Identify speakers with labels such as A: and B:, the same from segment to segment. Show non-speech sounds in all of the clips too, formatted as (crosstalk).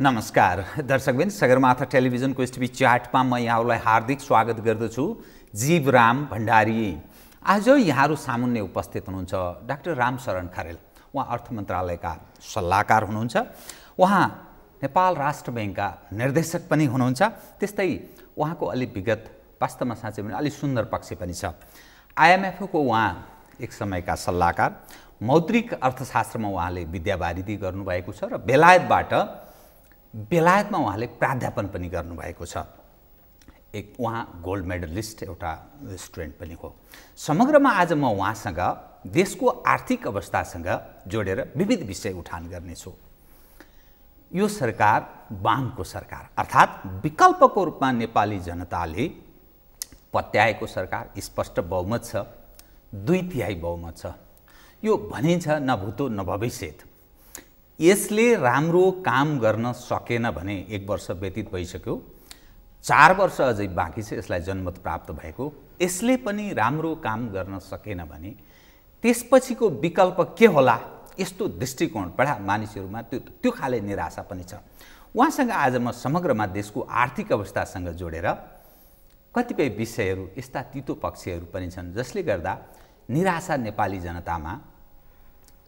A: नमस्कार दर्शकबिन सगरमाथा टेलिभिजनको एसटिभी च्याटमा म यहाँहरूलाई हार्दिक स्वागत गर्दछु जीवराम भण्डारी आज यहाँहरू सामुन्ने उपस्थित हुनुहुन्छ डाक्टर राम शरण खरेल उहाँ अर्थ मन्त्रालयका सल्लाहकार हुनुहुन्छ उहाँ नेपाल राष्ट्र ब्याङ्कका निर्देशक पनि हुनुहुन्छ त्यस्तै उहाँको अलि विगत वास्तवमा साँच्चै भने अलिक सुन्दर पक्ष पनि छ आइएमएफको उहाँ एक समयका सल्लाहकार मौद्रिक अर्थशास्त्रमा उहाँले विद्यावारिधि गर्नुभएको छ र बेलायतबाट बेलायतमा उहाँले प्राध्यापन पनि गर्नुभएको छ एक उहाँ गोल्ड मेडलिस्ट एउटा स्टुडेन्ट पनि हो समग्रमा आज म उहाँसँग देशको आर्थिक अवस्थासँग जोडेर विविध विषय उठान गर्नेछु यो सरकार बाङको सरकार अर्थात् विकल्पको रूपमा नेपाली जनताले पत्याएको सरकार स्पष्ट बहुमत छ दुई तिहाई बहुमत छ यो भनिन्छ नभुतो नभविष्यत यसले राम्रो काम गर्न सकेन भने एक वर्ष व्यतीत भइसक्यो चार वर्ष अझै बाँकी छ यसलाई जनमत प्राप्त भएको यसले पनि राम्रो काम गर्न सकेन भने त्यसपछिको विकल्प के होला यस्तो दृष्टिकोण बडा मानिसहरूमा त्यो त्यो खाले निराशा पनि छ उहाँसँग आज म समग्रमा देशको आर्थिक अवस्थासँग जोडेर कतिपय विषयहरू यस्ता तितो पक्षहरू पनि छन् जसले गर्दा निराशा नेपाली जनतामा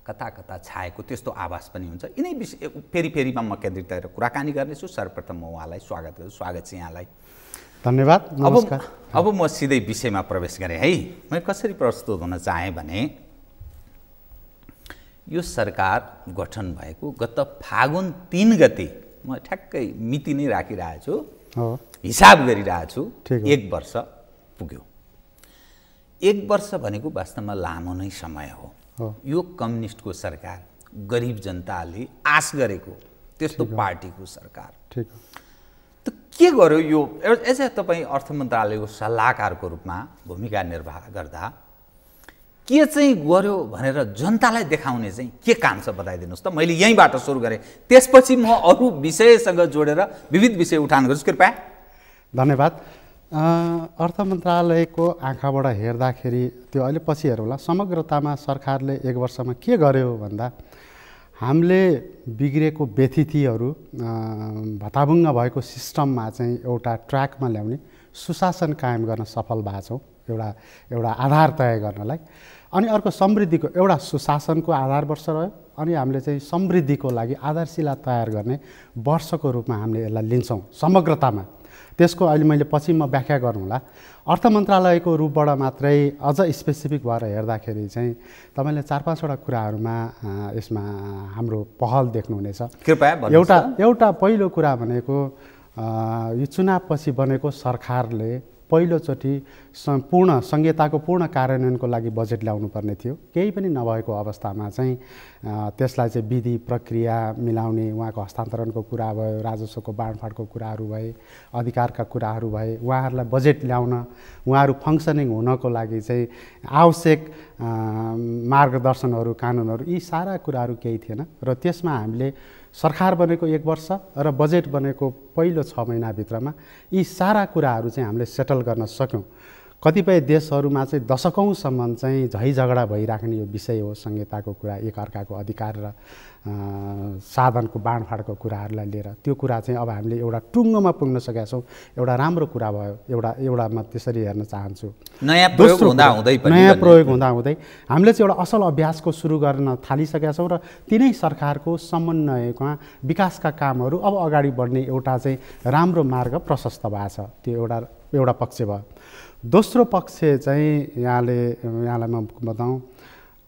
A: कता कता छाएको त्यस्तो आभास पनि हुन्छ यिनै विषय फेरि फेरिमा म केन्द्रित रहेर कुराकानी गर्नेछु सर्वप्रथम म उहाँलाई स्वागत गर्छु स्वागत छ यहाँलाई
B: धन्यवाद अब
A: अब म सिधै विषयमा प्रवेश गरेँ है म कसरी प्रस्तुत हुन चाहेँ भने यो सरकार गठन भएको गत फागुन तिन गते म ठ्याक्कै मिति नै राखिरहेछु हिसाब गरिरहेछु एक वर्ष पुग्यो एक वर्ष भनेको वास्तवमा लामो नै समय हो यो कम्युनिस्टको सरकार गरिब जनताले आश गरेको त्यस्तो पार्टीको सरकार त के गर्यो यो एज ए तपाईँ अर्थ मन्त्रालयको सल्लाहकारको रूपमा भूमिका निर्वाह गर्दा के चाहिँ गर्यो भनेर जनतालाई देखाउने चाहिँ के काम छ बताइदिनुहोस् त मैले यहीँबाट सुरु गरेँ त्यसपछि म अरू विषयसँग जोडेर विविध विषय उठान गर्छु कृपया
B: धन्यवाद अर्थ मन्त्रालयको आँखाबाट हेर्दाखेरि त्यो अहिले पछि हेरौँला समग्रतामा सरकारले एक वर्षमा के गर्यो भन्दा हामीले बिग्रेको व्यथितिहरू भताभुङ्ग भएको सिस्टममा चाहिँ एउटा ट्र्याकमा ल्याउने सुशासन कायम गर्न सफल भएको छौँ एउटा एउटा आधार तय गर्नलाई अनि अर्को समृद्धिको एउटा सुशासनको आधार वर्ष रह्यो अनि हामीले चाहिँ समृद्धिको लागि आधारशिला तयार गर्ने वर्षको रूपमा हामीले यसलाई लिन्छौँ समग्रतामा त्यसको अहिले मैले पछि म व्याख्या गर्नुहोला अर्थ मन्त्रालयको रूपबाट मात्रै अझ स्पेसिफिक भएर हेर्दाखेरि चाहिँ तपाईँले चार पाँचवटा कुराहरूमा यसमा हाम्रो पहल देख्नुहुनेछ
A: कृपया एउटा
B: एउटा पहिलो कुरा भनेको यो चुनावपछि बनेको सरकारले पहिलोचोटि पूर्ण संहिताको पूर्ण कार्यान्वयनको लागि बजेट ल्याउनु पर्ने थियो केही पनि नभएको अवस्थामा चाहिँ त्यसलाई चाहिँ विधि प्रक्रिया मिलाउने उहाँको हस्तान्तरणको कुरा भयो राजस्वको बाँडफाँडको कुराहरू भए अधिकारका कुराहरू भए उहाँहरूलाई बजेट ल्याउन उहाँहरू फङ्सनिङ हुनको लागि चाहिँ आवश्यक मार्गदर्शनहरू कानुनहरू यी सारा कुराहरू केही थिएन र त्यसमा हामीले सरकार बनेको एक वर्ष र बजेट बनेको पहिलो छ महिनाभित्रमा यी सारा कुराहरू चाहिँ हामीले सेटल गर्न सक्यौँ कतिपय देशहरूमा चाहिँ दशकौँसम्म चाहिँ झै झगडा भइराख्ने यो विषय हो संहिताको कुरा एकअर्काको अधिकार र साधनको बाँडफाँडको कुराहरूलाई लिएर त्यो कुरा चाहिँ अब हामीले एउटा टुङ्गोमा पुग्न सकेका छौँ एउटा राम्रो कुरा भयो एउटा एउटा म त्यसरी हेर्न चाहन्छु
A: नयाँ प्रयोग हुँदा हुँदै नयाँ प्रयोग हुँदा
B: हुँदै हामीले चाहिँ एउटा असल अभ्यासको सुरु गर्न थालिसकेका छौँ र तिनै सरकारको समन्वयमा विकासका कामहरू अब अगाडि बढ्ने एउटा चाहिँ राम्रो मार्ग प्रशस्त भएको छ त्यो एउटा एउटा पक्ष भयो दोस्रो पक्ष चाहिँ यहाँले यहाँलाई म बताउँ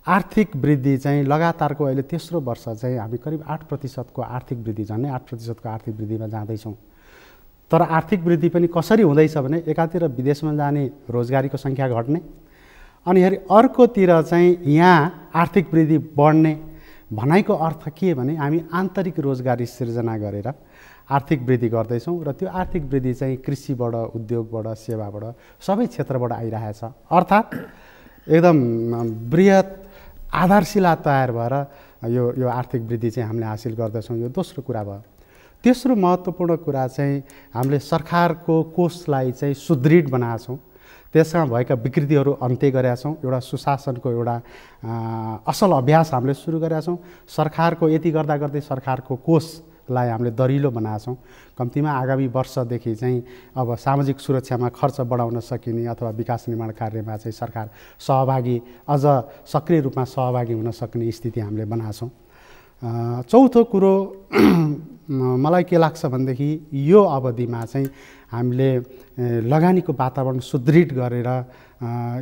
B: आर्थिक वृद्धि चाहिँ लगातारको अहिले तेस्रो वर्ष चाहिँ हामी करिब आठ प्रतिशतको आर्थिक वृद्धि झन् आठ प्रतिशतको आर्थिक वृद्धिमा जाँदैछौँ तर आर्थिक वृद्धि पनि कसरी हुँदैछ भने एकातिर विदेशमा जाने रोजगारीको सङ्ख्या घट्ने अनि हेरि अर्कोतिर चाहिँ यहाँ आर्थिक वृद्धि बढ्ने भनाइको अर्थ के भने हामी आन्तरिक रोजगारी सिर्जना गरेर आर्थिक वृद्धि गर्दैछौँ र त्यो आर्थिक वृद्धि चाहिँ कृषिबाट उद्योगबाट सेवाबाट सबै क्षेत्रबाट आइरहेछ अर्थात् एकदम वृहत आधारशिला तयार भएर यो यो आर्थिक वृद्धि चाहिँ हामीले हासिल गर्दछौँ यो दोस्रो कुरा भयो तेस्रो महत्त्वपूर्ण कुरा चाहिँ हामीले सरकारको कोषलाई चाहिँ सुदृढ बनाएको छौँ त्यसमा भएका विकृतिहरू अन्त्य गरेका छौँ एउटा सुशासनको एउटा असल अभ्यास हामीले सुरु गरेका छौँ सरकारको यति गर्दा गर्दै सरकारको कोष लाई हामीले दरिलो छौँ कम्तीमा आगामी वर्षदेखि चाहिँ अब सामाजिक सुरक्षामा खर्च बढाउन सकिने अथवा विकास निर्माण कार्यमा चाहिँ सरकार सहभागी अझ सक्रिय रूपमा सहभागी हुन सक्ने स्थिति हामीले छौँ चौथो कुरो (clears throat) मलाई के लाग्छ भनेदेखि यो अवधिमा चाहिँ हामीले लगानीको वातावरण सुदृढ गरेर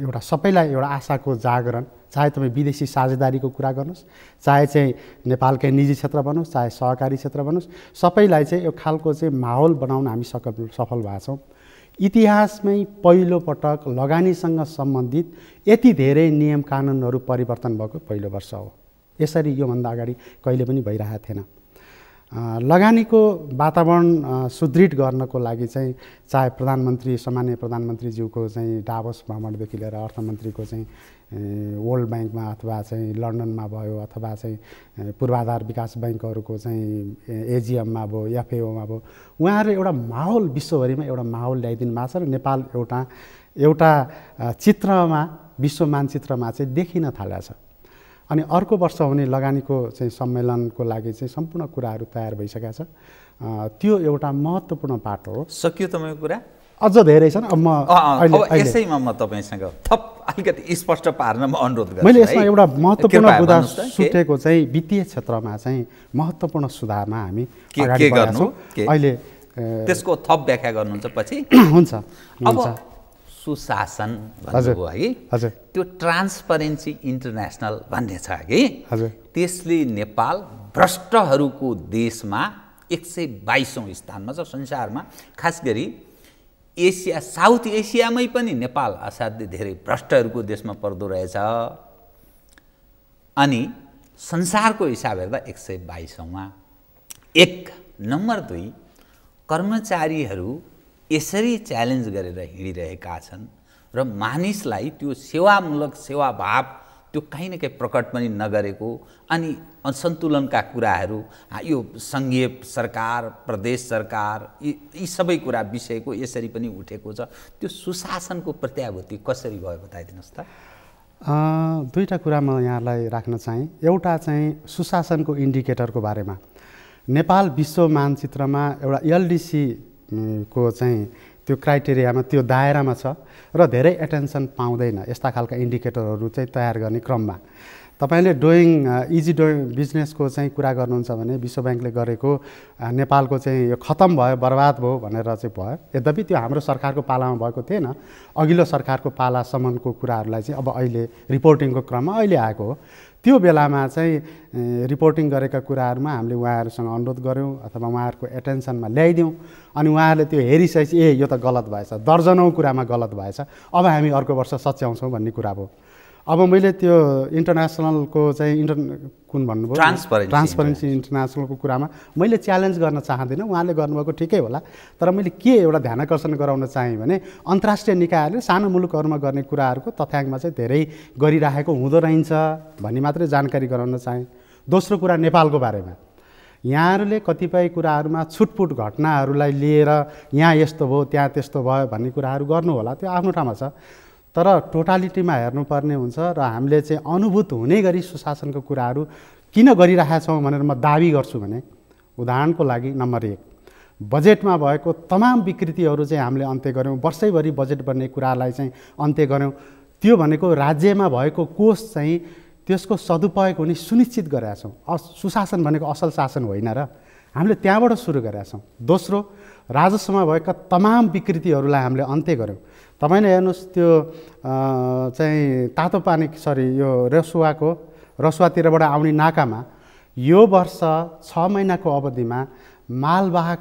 B: एउटा सबैलाई एउटा आशाको जागरण चाहे तपाईँ विदेशी साझेदारीको कुरा गर्नुहोस् चाहे चाहिँ नेपालकै निजी क्षेत्र बनोस् चाहे सहकारी क्षेत्र बनोस् सबैलाई चाहिँ यो खालको चाहिँ माहौल बनाउन हामी सफल सफल भएको छौँ इतिहासमै पहिलोपटक लगानीसँग सम्बन्धित यति धेरै नियम कानुनहरू परिवर्तन भएको पहिलो वर्ष हो यसरी योभन्दा अगाडि कहिले पनि भइरहेको थिएन लगानीको वातावरण सुदृढ गर्नको लागि चाहिँ चाहे प्रधानमन्त्री सामान्य प्रधानमन्त्रीज्यूको चाहिँ डाबस भ्रमणदेखि लिएर अर्थमन्त्रीको चाहिँ वर्ल्ड ब्याङ्कमा अथवा चाहिँ लन्डनमा भयो अथवा चाहिँ पूर्वाधार विकास ब्याङ्कहरूको चाहिँ एजिएममा भयो एफएओमा भयो उहाँहरू एउटा माहौल विश्वभरिमा एउटा माहौल ल्याइदिनु भएको छ र नेपाल एउटा एउटा चित्रमा विश्व मानचित्रमा चाहिँ देखिन थालेको छ अनि अर्को वर्ष हुने लगानीको चाहिँ सम्मेलनको लागि चाहिँ सम्पूर्ण कुराहरू तयार भइसकेका छ त्यो एउटा महत्त्वपूर्ण पाठ हो
A: सकियो तपाईँको कुरा
B: अझ धेरै छन् अब म यसैमा
A: म तपाईँसँग थप अलिकति स्पष्ट पार्न म अनुरोध गर्छु मैले यसमा एउटा महत्त्वपूर्ण बुदा सुटेको
B: चाहिँ वित्तीय क्षेत्रमा चाहिँ महत्त्वपूर्ण सुधारमा हामी के गर्छौँ अहिले
A: त्यसको थप व्याख्या गर्नुहुन्छ पछि (clears throat) हुन्छ अब सुशासन भन्नुभयो है त्यो ट्रान्सपरेन्सी इन्टरनेसनल भन्ने छ कि त्यसले नेपाल भ्रष्टहरूको देशमा एक सय बाइसौँ स्थानमा छ संसारमा खास गरी एसिया साउथ एसियामै पनि नेपाल असाध्य धेरै भ्रष्टहरूको देशमा पर्दो रहेछ अनि संसारको हिसाब हेर्दा एक सय बाइसौँमा एक नम्बर दुई कर्मचारीहरू यसरी च्यालेन्ज गरेर हिँडिरहेका छन् र मानिसलाई त्यो सेवामूलक सेवाभाव त्यो काहीँ न काहीँ प्रकट पनि नगरेको अनि असन्तुलनका कुराहरू यो सङ्घीय सरकार प्रदेश सरकार यी यी सबै कुरा विषयको यसरी पनि उठेको छ त्यो सुशासनको प्रत्याभूति कसरी भयो बताइदिनुहोस् त
B: दुईवटा कुरा म यहाँलाई राख्न चाहेँ एउटा चाहिँ सुशासनको इन्डिकेटरको बारेमा नेपाल विश्व मानचित्रमा एउटा एलडिसी को चाहिँ त्यो क्राइटेरियामा त्यो दायरामा छ र धेरै एटेन्सन पाउँदैन यस्ता खालका इन्डिकेटरहरू चाहिँ तयार गर्ने क्रममा तपाईँले डोइङ इजी डोइङ बिजनेसको चाहिँ कुरा गर्नुहुन्छ भने विश्व ब्याङ्कले गरेको नेपालको चाहिँ यो खतम भयो बर्बाद भयो भनेर चाहिँ भयो यद्यपि त्यो हाम्रो सरकारको पालामा भएको थिएन अघिल्लो सरकारको पालासम्मको कुराहरूलाई चाहिँ अब अहिले रिपोर्टिङको क्रममा अहिले आएको हो त्यो बेलामा चाहिँ रिपोर्टिङ गरेका कुराहरूमा हामीले उहाँहरूसँग अनुरोध गऱ्यौँ अथवा उहाँहरूको एटेन्सनमा ल्याइदिउँ अनि उहाँहरूले त्यो हेरिसकेपछि ए यो त गलत भएछ दर्जनौँ कुरामा गलत भएछ अब हामी अर्को वर्ष सच्याउँछौँ भन्ने कुरा भयो अब मैले त्यो इन्टरनेसनलको चाहिँ इन्टर कुन भन्नुभयो ट्रान्सपरेन्सी ट्रान्सपरेन्सी इन्टरनेसनलको कुरामा मैले च्यालेन्ज गर्न चाहँदिनँ उहाँले गर्नुभएको ठिकै होला तर मैले के एउटा ध्यानकर्षण गराउन चाहेँ भने अन्तर्राष्ट्रिय निकायहरूले सानो मुलुकहरूमा गर्ने कुराहरूको तथ्याङ्कमा चाहिँ धेरै गरिराखेको हुँदो रहन्छ भन्ने मात्रै जानकारी गराउन चाहेँ दोस्रो कुरा नेपालको बारेमा यहाँहरूले कतिपय कुराहरूमा छुटपुट घटनाहरूलाई लिएर यहाँ यस्तो भयो त्यहाँ त्यस्तो भयो भन्ने कुराहरू गर्नु होला त्यो आफ्नो ठाउँमा छ तर टोटालिटीमा हेर्नुपर्ने हुन्छ र हामीले चाहिँ अनुभूत हुने गरी सुशासनको कुराहरू किन गरिरहेका छौँ भनेर म दावी गर्छु भने उदाहरणको लागि नम्बर एक बजेटमा भएको तमाम विकृतिहरू चाहिँ हामीले अन्त्य गऱ्यौँ वर्षैभरि बजेट बन्ने कुरालाई चाहिँ अन्त्य गऱ्यौँ त्यो भनेको राज्यमा भएको कोष चाहिँ त्यसको सदुपयोग हुने सुनिश्चित गरेका छौँ अस सुशासन भनेको असल शासन होइन र हामीले त्यहाँबाट सुरु गरेका छौँ दोस्रो राजस्वमा भएका तमाम विकृतिहरूलाई हामीले अन्त्य गऱ्यौँ तपाईँले हेर्नुहोस् त्यो चाहिँ तातो पानी सरी यो रसुवाको रसुवातिरबाट आउने नाकामा यो वर्ष छ महिनाको अवधिमा मालवाहक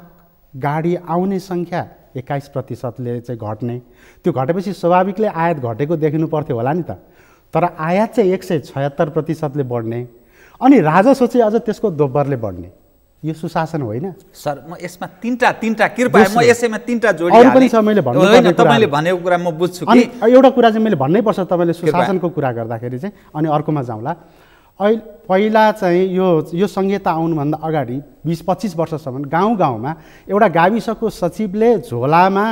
B: गाडी आउने सङ्ख्या एक्काइस प्रतिशतले चाहिँ घट्ने त्यो घटेपछि स्वाभाविकले आयात घटेको देखिनु पर्थ्यो होला नि त तर आयात चाहिँ एक सय छयत्तर प्रतिशतले बढ्ने अनि राजस्व चाहिँ अझ त्यसको दोब्बरले बढ्ने यो सुशासन होइन
A: सर म यसमा तिनवटा तिनवटा कृपया म यसैमा तिनवटा जोडी पनि सर मैले भन्नु होइन तपाईँले भनेको कुरा म बुझ्छु अनि
B: एउटा कुरा चाहिँ मैले भन्नै पर्छ तपाईँले सुशासनको कुरा गर्दाखेरि चाहिँ अनि अर्कोमा जाउँला अहिले पहिला चाहिँ यो यो संहिता आउनुभन्दा अगाडि बिस पच्चिस वर्षसम्म गाउँ गाउँमा एउटा गाविसको सचिवले झोलामा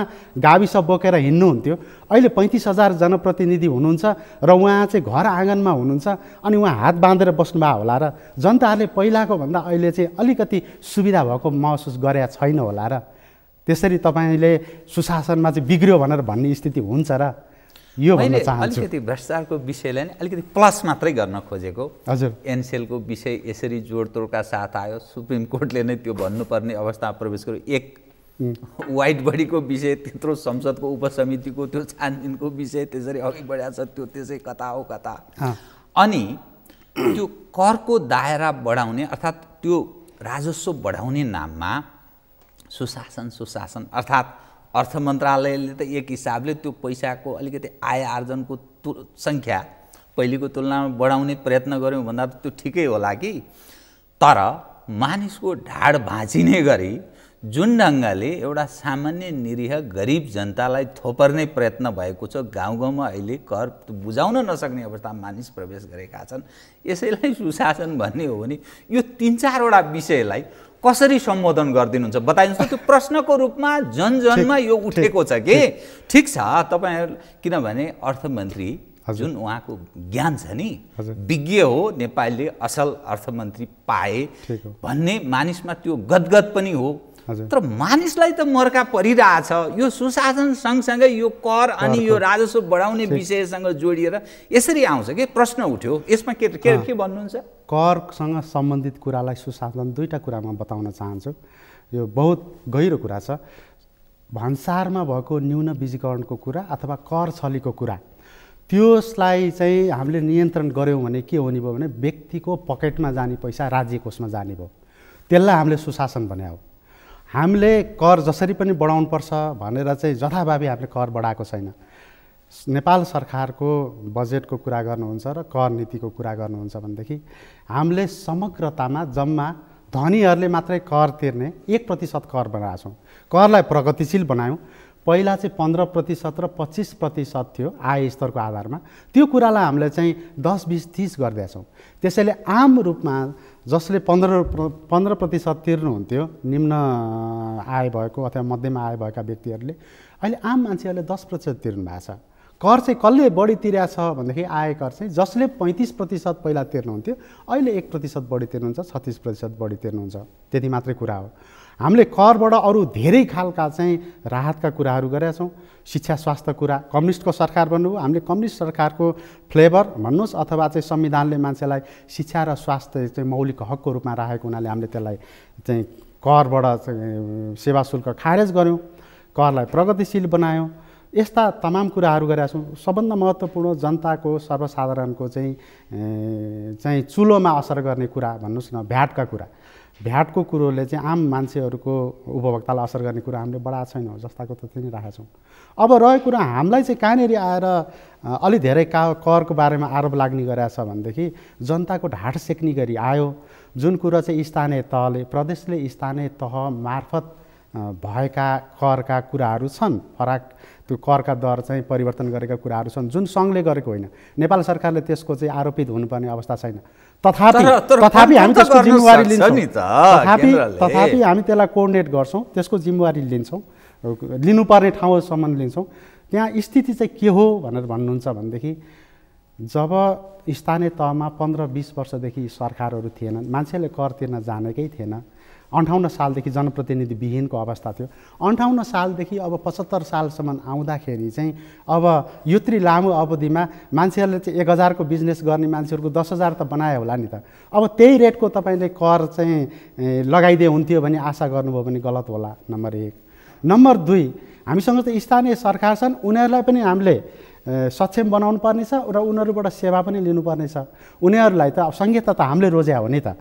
B: गाविस बोकेर हिँड्नुहुन्थ्यो अहिले पैँतिस हजार जनप्रतिनिधि हुनुहुन्छ र उहाँ चाहिँ घर आँगनमा हुनुहुन्छ अनि उहाँ हात बाँधेर बस्नुभएको होला र जनताहरूले पहिलाको भन्दा अहिले चाहिँ अलिकति सुविधा भएको महसुस गरेका छैन होला र त्यसरी तपाईँले सुशासनमा चाहिँ बिग्रियो भनेर भन्ने स्थिति हुन्छ र यो भन्न अलिकति
A: भ्रष्टाचारको विषयलाई नै अलिकति प्लस मात्रै गर्न खोजेको हजुर एनसेलको विषय यसरी जोडतोडका साथ आयो सुप्रिम कोर्टले नै त्यो भन्नुपर्ने अवस्थामा प्रवेश गर्यो एक वाइट बडीको विषय त्यत्रो संसदको उपसमितिको त्यो छानबिनको विषय त्यसरी अघि बढाएको छ त्यो त्यसै कता हो कता अनि त्यो करको दायरा बढाउने अर्थात् त्यो राजस्व बढाउने नाममा सुशासन सुशासन अर्थात् अर्थ मन्त्रालयले त एक हिसाबले त्यो पैसाको अलिकति आय आर्जनको तु सङ्ख्या पहिलेको तुलनामा बढाउने प्रयत्न गऱ्यौँ भन्दा त त्यो ठिकै होला कि तर मानिसको ढाड भाँचिने गरी जुन ढङ्गले एउटा सामान्य निरीह गरिब जनतालाई थोपर्ने प्रयत्न भएको छ गाउँ गाउँमा अहिले कर बुझाउन नसक्ने अवस्थामा मानिस प्रवेश गरेका छन् यसैलाई सुशासन भन्ने हो भने यो तिन चारवटा विषयलाई कसरी सम्बोधन गरिदिनुहुन्छ बताइदिनुहोस् त त्यो प्रश्नको रूपमा जनजनमा यो उठेको छ कि ठिक छ तपाईँहरू किनभने अर्थमन्त्री जुन उहाँको ज्ञान छ नि विज्ञ हो नेपालले असल अर्थमन्त्री पाए भन्ने मानिसमा त्यो गदगद पनि हो तर मानिसलाई त मर्का परिरहेछ यो सुशासन सँगसँगै यो कर अनि यो राजस्व बढाउने विषयसँग जोडिएर यसरी आउँछ कि प्रश्न उठ्यो यसमा के के भन्नुहुन्छ
B: करसँग सम्बन्धित कुरालाई सुशासन दुईवटा कुरामा बताउन चाहन्छु यो बहुत गहिरो कुरा छ भन्सारमा भएको न्यून बिजीकरणको कुरा अथवा कर छलीको कुरा त्यसलाई चाहिँ हामीले नियन्त्रण गऱ्यौँ भने के हुने भयो भने व्यक्तिको पकेटमा जाने पैसा राज्य कोषमा जाने भयो त्यसलाई हामीले सुशासन भन्या हामीले कर जसरी पनि बढाउनुपर्छ भनेर चाहिँ जथाभावी हामीले कर बढाएको छैन नेपाल सरकारको बजेटको कुरा गर्नुहुन्छ र कर नीतिको कुरा गर्नुहुन्छ भनेदेखि हामीले समग्रतामा जम्मा धनीहरूले मात्रै कर तिर्ने एक प्रतिशत कर बनाएको छौँ करलाई प्रगतिशील बनायौँ पहिला चाहिँ पन्ध्र प्रतिशत र पच्चिस प्रतिशत थियो आय स्तरको आधारमा त्यो कुरालाई हामीले चाहिँ दस बिस तिस गर्दैछौँ त्यसैले आम रूपमा जसले पन्ध्र पन्ध्र प्रतिशत तिर्नुहुन्थ्यो निम्न आय भएको अथवा मध्यम आय भएका व्यक्तिहरूले अहिले आम मान्छेहरूले दस प्रतिशत तिर्नु भएको छ कर चाहिँ कसले बढी तिरेको छ भनेदेखि आय कर चाहिँ जसले पैँतिस प्रतिशत पहिला तिर्नुहुन्थ्यो अहिले एक प्रतिशत बढी तिर्नुहुन्छ छत्तिस प्रतिशत बढी तिर्नुहुन्छ त्यति मात्रै कुरा हो हामीले करबाट अरू धेरै खालका चाहिँ राहतका कुराहरू गरेका छौँ शिक्षा स्वास्थ्य कुरा कम्युनिस्टको सरकार भन्नु हामीले कम्युनिस्ट सरकारको फ्लेभर भन्नुहोस् अथवा चाहिँ संविधानले मान्छेलाई शिक्षा र स्वास्थ्य चाहिँ मौलिक हकको रूपमा राखेको हुनाले हामीले त्यसलाई चाहिँ करबाट चाहिँ सेवा शुल्क खारेज गऱ्यौँ करलाई प्रगतिशील बनायौँ यस्ता तमाम कुराहरू गरेका छौँ सबभन्दा महत्त्वपूर्ण जनताको सर्वसाधारणको चाहिँ चाहिँ चुलोमा असर गर्ने कुरा भन्नुहोस् न भ्याटका कुरा भ्याटको कुरोले चाहिँ आम मान्छेहरूको उपभोक्तालाई असर गर्ने कुरो हामीले बढाएको छैनौँ जस्ताको त्यति नै राखेका छौँ अब रहेको कुरा हामीलाई चाहिँ कहाँनिर आएर अलि धेरै का करको बारेमा आरोप लाग्ने गरेका छ भनेदेखि जनताको ढाड सेक्ने गरी आयो जुन कुरो चाहिँ स्थानीय तहले प्रदेशले स्थानीय तह मार्फत भएका करका कुराहरू छन् फरक त्यो करका दर चाहिँ परिवर्तन गरेका कुराहरू छन् जुन सङ्घले गरेको होइन नेपाल सरकारले त्यसको चाहिँ आरोपित हुनुपर्ने अवस्था छैन तथापि तथापि हामी त्यसको जिम्मेवारी लिन्छौँ तथापि हामी त्यसलाई कोर्डिनेट गर्छौँ त्यसको जिम्मेवारी लिन्छौँ लिनुपर्ने ठाउँसम्म लिन्छौँ त्यहाँ स्थिति चाहिँ के हो भनेर भन्नुहुन्छ भनेदेखि जब स्थानीय तहमा पन्ध्र बिस वर्षदेखि सरकारहरू थिएनन् मान्छेले कर तिर्न जानेकै थिएन अन्ठाउन्न सालदेखि जनप्रतिनिधि विहीनको अवस्था थियो अन्ठाउन्न सालदेखि अब पचहत्तर सालसम्म आउँदाखेरि चाहिँ अब यत्रो लामो अवधिमा मान्छेहरूले चाहिँ एक हजारको बिजनेस गर्ने मान्छेहरूको दस हजार त बनायो होला नि त अब त्यही रेटको तपाईँले कर चाहिँ लगाइदिए हुन्थ्यो भने आशा गर्नुभयो भने गलत होला नम्बर एक नम्बर दुई हामीसँग त स्थानीय सरकार छन् उनीहरूलाई पनि हामीले सक्षम बनाउनु पर्नेछ र उनीहरूबाट सेवा पनि लिनुपर्नेछ उनीहरूलाई त अब सङ्घीयता त हामीले रोज्या हो नि त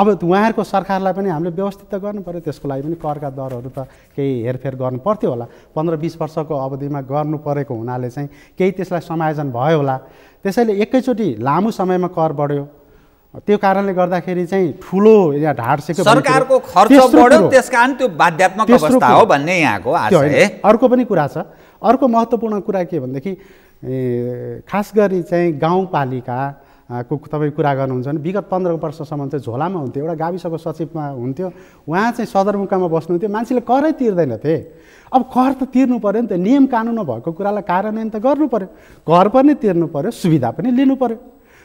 B: अब उहाँहरूको सरकारलाई पनि हामीले व्यवस्थित त पऱ्यो त्यसको लागि पनि करका दरहरू त केही हेरफेर गर्नु पर्थ्यो होला पन्ध्र बिस वर्षको अवधिमा गर्नु परेको हुनाले चाहिँ केही त्यसलाई समायोजन भयो होला त्यसैले एकैचोटि लामो समयमा कर बढ्यो त्यो कारणले गर्दाखेरि चाहिँ ठुलो या ढाडसेको सरकारको खर्च बढ्यो त्यस
A: कारण त्यो बाध्यात्मक अवस्था हो भन्ने यहाँको
B: अर्को पनि कुरा छ अर्को महत्त्वपूर्ण कुरा के भनेदेखि खास गरी चाहिँ गाउँपालिका को तपाईँ कुरा गर्नुहुन्छ भने विगत पन्ध्र वर्षसम्म चाहिँ झोलामा हुन्थ्यो एउटा गाविसको सचिवमा हुन्थ्यो उहाँ चाहिँ सदरमुकाममा बस्नुहुन्थ्यो मान्छेले करै तिर्दैन थिए अब कर त तिर्नु पऱ्यो नि त नियम कानुन भएको कुरालाई कार्यान्वयन त गर्नु पऱ्यो घर पनि तिर्नु पऱ्यो सुविधा पनि लिनु पऱ्यो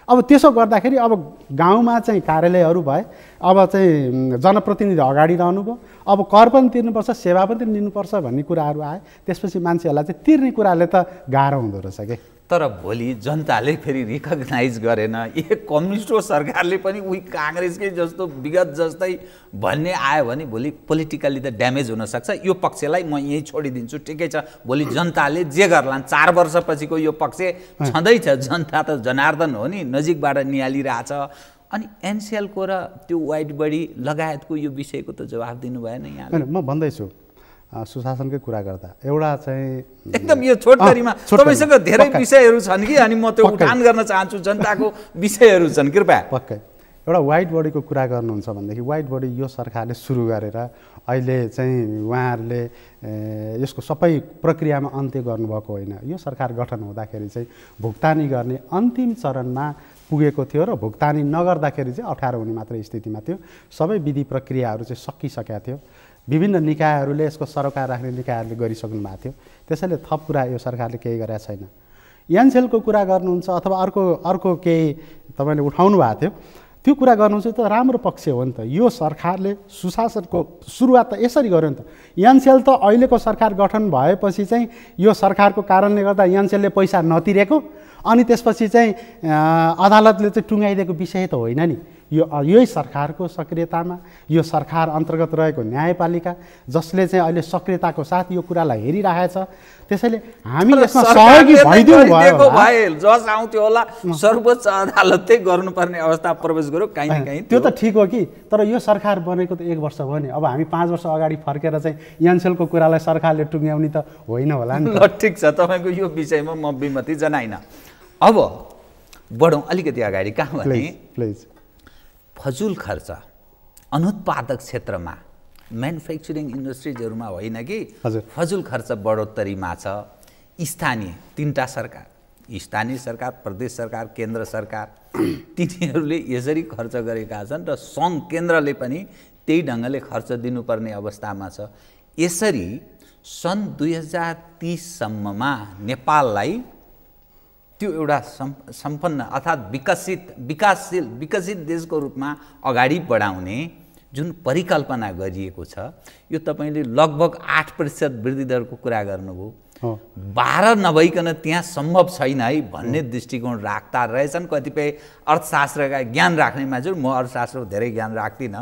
B: अब त्यसो गर्दाखेरि अब गाउँमा चाहिँ कार्यालयहरू भए अब चाहिँ जनप्रतिनिधि अगाडि रहनुभयो अब कर पनि तिर्नुपर्छ सेवा पनि लिनुपर्छ भन्ने कुराहरू आए त्यसपछि मान्छेहरूलाई चाहिँ तिर्ने कुराले त गाह्रो हुँदो रहेछ कि
A: तर भोलि जनताले फेरि रिकगनाइज गरेन ए कम्युनिस्ट सरकारले पनि उही काङ्ग्रेसकै जस्तो विगत जस्तै भन्ने आयो भने भोलि पोलिटिकल्ली त ड्यामेज हुनसक्छ यो पक्षलाई म यहीँ छोडिदिन्छु ठिकै छ भोलि जनताले जे गर्लान् चार वर्षपछिको यो पक्ष छँदैछ जनता त जनार्दन हो नि नजिकबाट निहालिरहेछ अनि एनसिएलको र त्यो वाइट बडी लगायतको यो विषयको त जवाब दिनु भएन यहाँ
B: म भन्दैछु सुशासनकै कुरा गर्दा एउटा चाहिँ (laughs) एकदम यो छोटकरीमा तपाईँसँग धेरै विषयहरू
A: छन् कि अनि म त्यो उठान गर्न चाहन्छु जनताको विषयहरू
B: छन् कृपया पक्कै एउटा वाइट बडीको कुरा गर्नुहुन्छ भनेदेखि वाइट बडी यो सरकारले सुरु गरेर अहिले चाहिँ उहाँहरूले यसको सबै प्रक्रियामा अन्त्य गर्नुभएको होइन यो सरकार गठन हुँदाखेरि चाहिँ भुक्तानी गर्ने अन्तिम चरणमा पुगेको थियो र भुक्तानी नगर्दाखेरि चाहिँ अप्ठ्यारो हुने मात्र स्थितिमा थियो सबै विधि प्रक्रियाहरू चाहिँ सकिसकेका थियो विभिन्न निकायहरूले यसको सरोकार राख्ने निकायहरूले गरिसक्नु भएको थियो त्यसैले थप कुरा यो सरकारले केही गरेका छैन एनसेलको कुरा गर्नुहुन्छ अथवा अर्को अर्को केही तपाईँले उठाउनु भएको थियो त्यो कुरा गर्नुहुन्छ त राम्रो पक्ष हो नि त यो सरकारले सुशासनको सुरुवात त यसरी गर्यो नि त एनसेल त अहिलेको सरकार गठन भएपछि चाहिँ यो सरकारको कारणले गर्दा एनसेलले पैसा नतिरेको अनि त्यसपछि चाहिँ अदालतले चाहिँ टुङ्गाइदिएको विषय त होइन नि यो यही सरकारको सक्रियतामा यो सरकार अन्तर्गत रहेको न्यायपालिका जसले चाहिँ अहिले सक्रियताको साथ यो कुरालाई हेरिरहेछ त्यसैले हामी यसमा सहयोगी भइदिएको भए
A: जज आउँथ्यो होला सर्वोच्च अदालतै गर्नुपर्ने अवस्था प्रवेश गर्यो काहीँ न काहीँ त्यो त
B: ठिक हो कि तर यो सरकार बनेको त एक वर्ष भयो नि अब हामी पाँच वर्ष अगाडि फर्केर चाहिँ यान्सेलको कुरालाई सरकारले टुङ्ग्याउने त
A: होइन होला नि ल ठिक छ तपाईँको यो विषयमा म विमति जनाइन अब बढौँ अलिकति अगाडि कहाँ भने प्लिज फजुल खर्च अनुत्पादक क्षेत्रमा म्यानुफ्याक्चरिङ इन्डस्ट्रिजहरूमा होइन कि फजुल खर्च बढोत्तरीमा छ स्थानीय तिनवटा सरकार स्थानीय सरकार प्रदेश सरकार केन्द्र सरकार (clears throat) तिनीहरूले यसरी खर्च गरेका छन् र सङ्घ केन्द्रले पनि त्यही ढङ्गले खर्च दिनुपर्ने अवस्थामा छ यसरी सन् दुई हजार तिससम्ममा नेपाललाई त्यो एउटा सम्पन्न अर्थात् विकसित विकासशील विकसित देशको रूपमा अगाडि बढाउने जुन परिकल्पना गरिएको छ यो तपाईँले लगभग आठ प्रतिशत वृद्धि दरको कुरा गर्नुभयो बाह्र नभइकन त्यहाँ सम्भव छैन है भन्ने दृष्टिकोण राख्दा रहेछन् कतिपय अर्थशास्त्रका ज्ञान राख्ने मान्छेहरू म अर्थशास्त्रको धेरै ज्ञान राख्दिनँ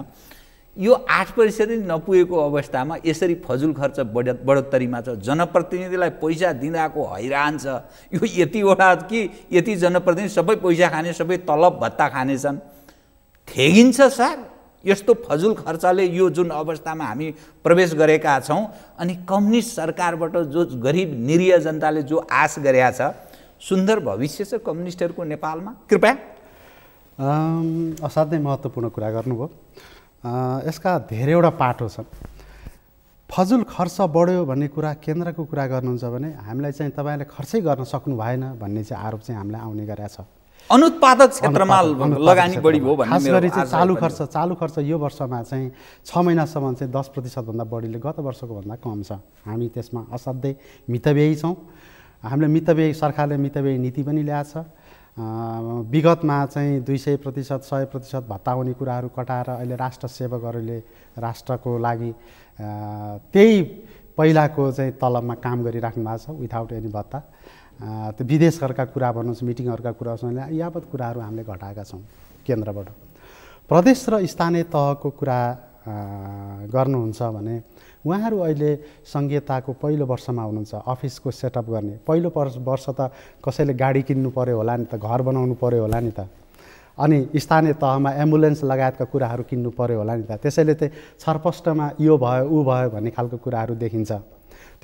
A: यो आठ प्रतिशत नपुगेको अवस्थामा यसरी फजुल खर्च बढ बढोत्तरीमा छ जनप्रतिनिधिलाई पैसा दिँदाको हैरान छ यो यतिवटा कि यति जनप्रतिनिधि सबै पैसा खाने सबै तलब भत्ता खानेछन् ठेगिन्छ सर यस्तो फजुल खर्चले यो जुन अवस्थामा हामी प्रवेश गरेका छौँ अनि कम्युनिस्ट सरकारबाट जो गरिब निरीह जनताले जो आश गरेका छ सुन्दर भविष्य छ कम्युनिस्टहरूको नेपालमा कृपया
B: असाध्यै महत्त्वपूर्ण कुरा गर्नुभयो यसका धेरैवटा पाटो छन् फजुल खर्च बढ्यो भन्ने कुरा केन्द्रको कुरा गर्नुहुन्छ भने हामीलाई चाहिँ तपाईँले खर्चै गर्न सक्नु भएन भन्ने चाहिँ आरोप चाहिँ हामीलाई आउने गरेका छ
A: अनुत्पादक क्षेत्रमा लगानी बढी खास गरी चाहिँ चालु खर्च
B: चालु खर्च यो वर्षमा चाहिँ छ महिनासम्म चाहिँ दस प्रतिशतभन्दा बढीले गत वर्षको भन्दा कम छ हामी त्यसमा असाध्यै मितव्ययी छौँ हामीले मितव्ययी सरकारले मितव्ययी नीति पनि ल्याएको छ विगतमा चाहिँ दुई सय प्रतिशत सय प्रतिशत भत्ता हुने कुराहरू कटाएर अहिले राष्ट्र सेवकहरूले राष्ट्रको लागि त्यही पहिलाको चाहिँ तलबमा काम गरिराख्नु भएको छ विदाउट एनी भत्ता त्यो विदेशहरूका कुरा भन्नुहोस् मिटिङहरूका कुरा भन्नुहोस् यावत कुराहरू हामीले घटाएका छौँ केन्द्रबाट प्रदेश र स्थानीय तहको कुरा गर्नुहुन्छ भने उहाँहरू अहिले सङ्घीयताको पहिलो वर्षमा हुनुहुन्छ अफिसको सेटअप गर्ने पहिलो वर्ष त कसैले गाडी किन्नु पऱ्यो होला नि त घर बनाउनु पऱ्यो होला नि त अनि स्थानीय तहमा एम्बुलेन्स लगायतका कुराहरू किन्नु पऱ्यो होला नि त त्यसैले चाहिँ छरपष्टमा यो भयो ऊ भयो भन्ने खालको कुराहरू देखिन्छ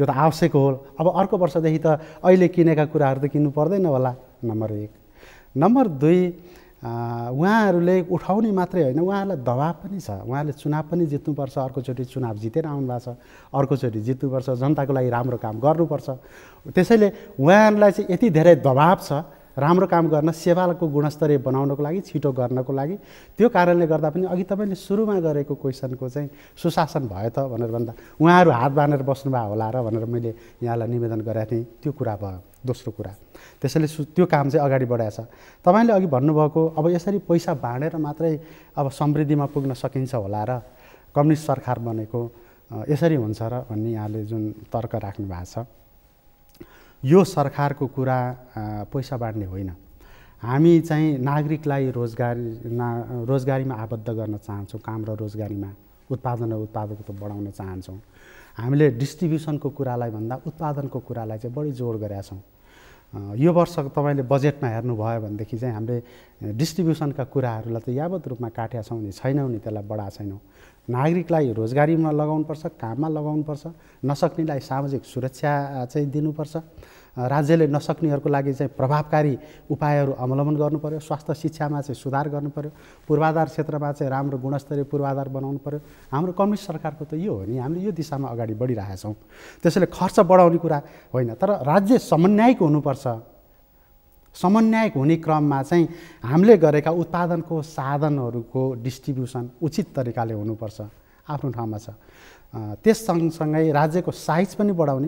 B: त्यो त आवश्यक हो अब अर्को वर्षदेखि त अहिले किनेका कुराहरू त किन्नु पर्दैन होला नम्बर एक नम्बर दुई उहाँहरूले उठाउने मात्रै होइन उहाँहरूलाई दबाब पनि छ उहाँहरूले चुनाव पनि जित्नुपर्छ अर्कोचोटि चुनाव जितेर आउनु भएको छ अर्कोचोटि जित्नुपर्छ जनताको लागि राम्रो काम गर्नुपर्छ त्यसैले उहाँहरूलाई चाहिँ यति धेरै दबाब छ राम्रो काम गर्न सेवाको गुणस्तरीय बनाउनको लागि छिटो गर्नको लागि त्यो कारणले गर्दा पनि अघि तपाईँले सुरुमा गरेको क्वेसनको चाहिँ सुशासन भयो त भनेर भन्दा उहाँहरू हात बाँधेर बस्नुभयो होला र भनेर मैले यहाँलाई निवेदन गरेको थिएँ त्यो कुरा भयो दोस्रो कुरा त्यसैले सु त्यो काम चाहिँ अगाडि बढाएछ तपाईँले अघि भन्नुभएको अब यसरी पैसा बाँडेर मात्रै अब समृद्धिमा पुग्न सकिन्छ होला र कम्युनिस्ट सरकार बनेको यसरी हुन्छ र भन्ने यहाँले जुन तर्क राख्नु भएको छ यो सरकारको कुरा पैसा बाँड्ने होइन हामी चाहिँ नागरिकलाई रोजगारी ना रोजगारीमा आबद्ध गर्न चाहन्छौँ काम र रोजगारीमा उत्पादन र उत्पादकता बढाउन चाहन्छौँ हामीले डिस्ट्रिब्युसनको कुरालाई भन्दा उत्पादनको कुरालाई चाहिँ बढी जोड गरेका छौँ यो वर्ष तपाईँले बजेटमा हेर्नुभयो भनेदेखि चाहिँ हामीले डिस्ट्रिब्युसनका कुराहरूलाई त यावत रूपमा काटेका छौँ नि छैनौँ नि त्यसलाई बढाएको छैनौँ नागरिकलाई रोजगारीमा लगाउनुपर्छ काममा लगाउनुपर्छ नसक्नेलाई सामाजिक सुरक्षा चाहिँ दिनुपर्छ राज्यले नसक्नेहरूको लागि चाहिँ प्रभावकारी उपायहरू अवलम्बन गर्नु पऱ्यो स्वास्थ्य शिक्षामा चाहिँ सुधार गर्नु पऱ्यो पूर्वाधार क्षेत्रमा चाहिँ राम्रो गुणस्तरीय पूर्वाधार बनाउनु पऱ्यो हाम्रो कम्युनिस्ट सरकारको त यो हो नि हामीले यो दिशामा अगाडि बढिरहेछौँ त्यसैले खर्च बढाउने कुरा होइन तर राज्य समन्यायिक हुनुपर्छ समन्यायक हुने क्रममा चाहिँ हामीले गरेका उत्पादनको साधनहरूको डिस्ट्रिब्युसन उचित तरिकाले हुनुपर्छ आफ्नो ठाउँमा छ त्यस सँगसँगै राज्यको साइज पनि बढाउने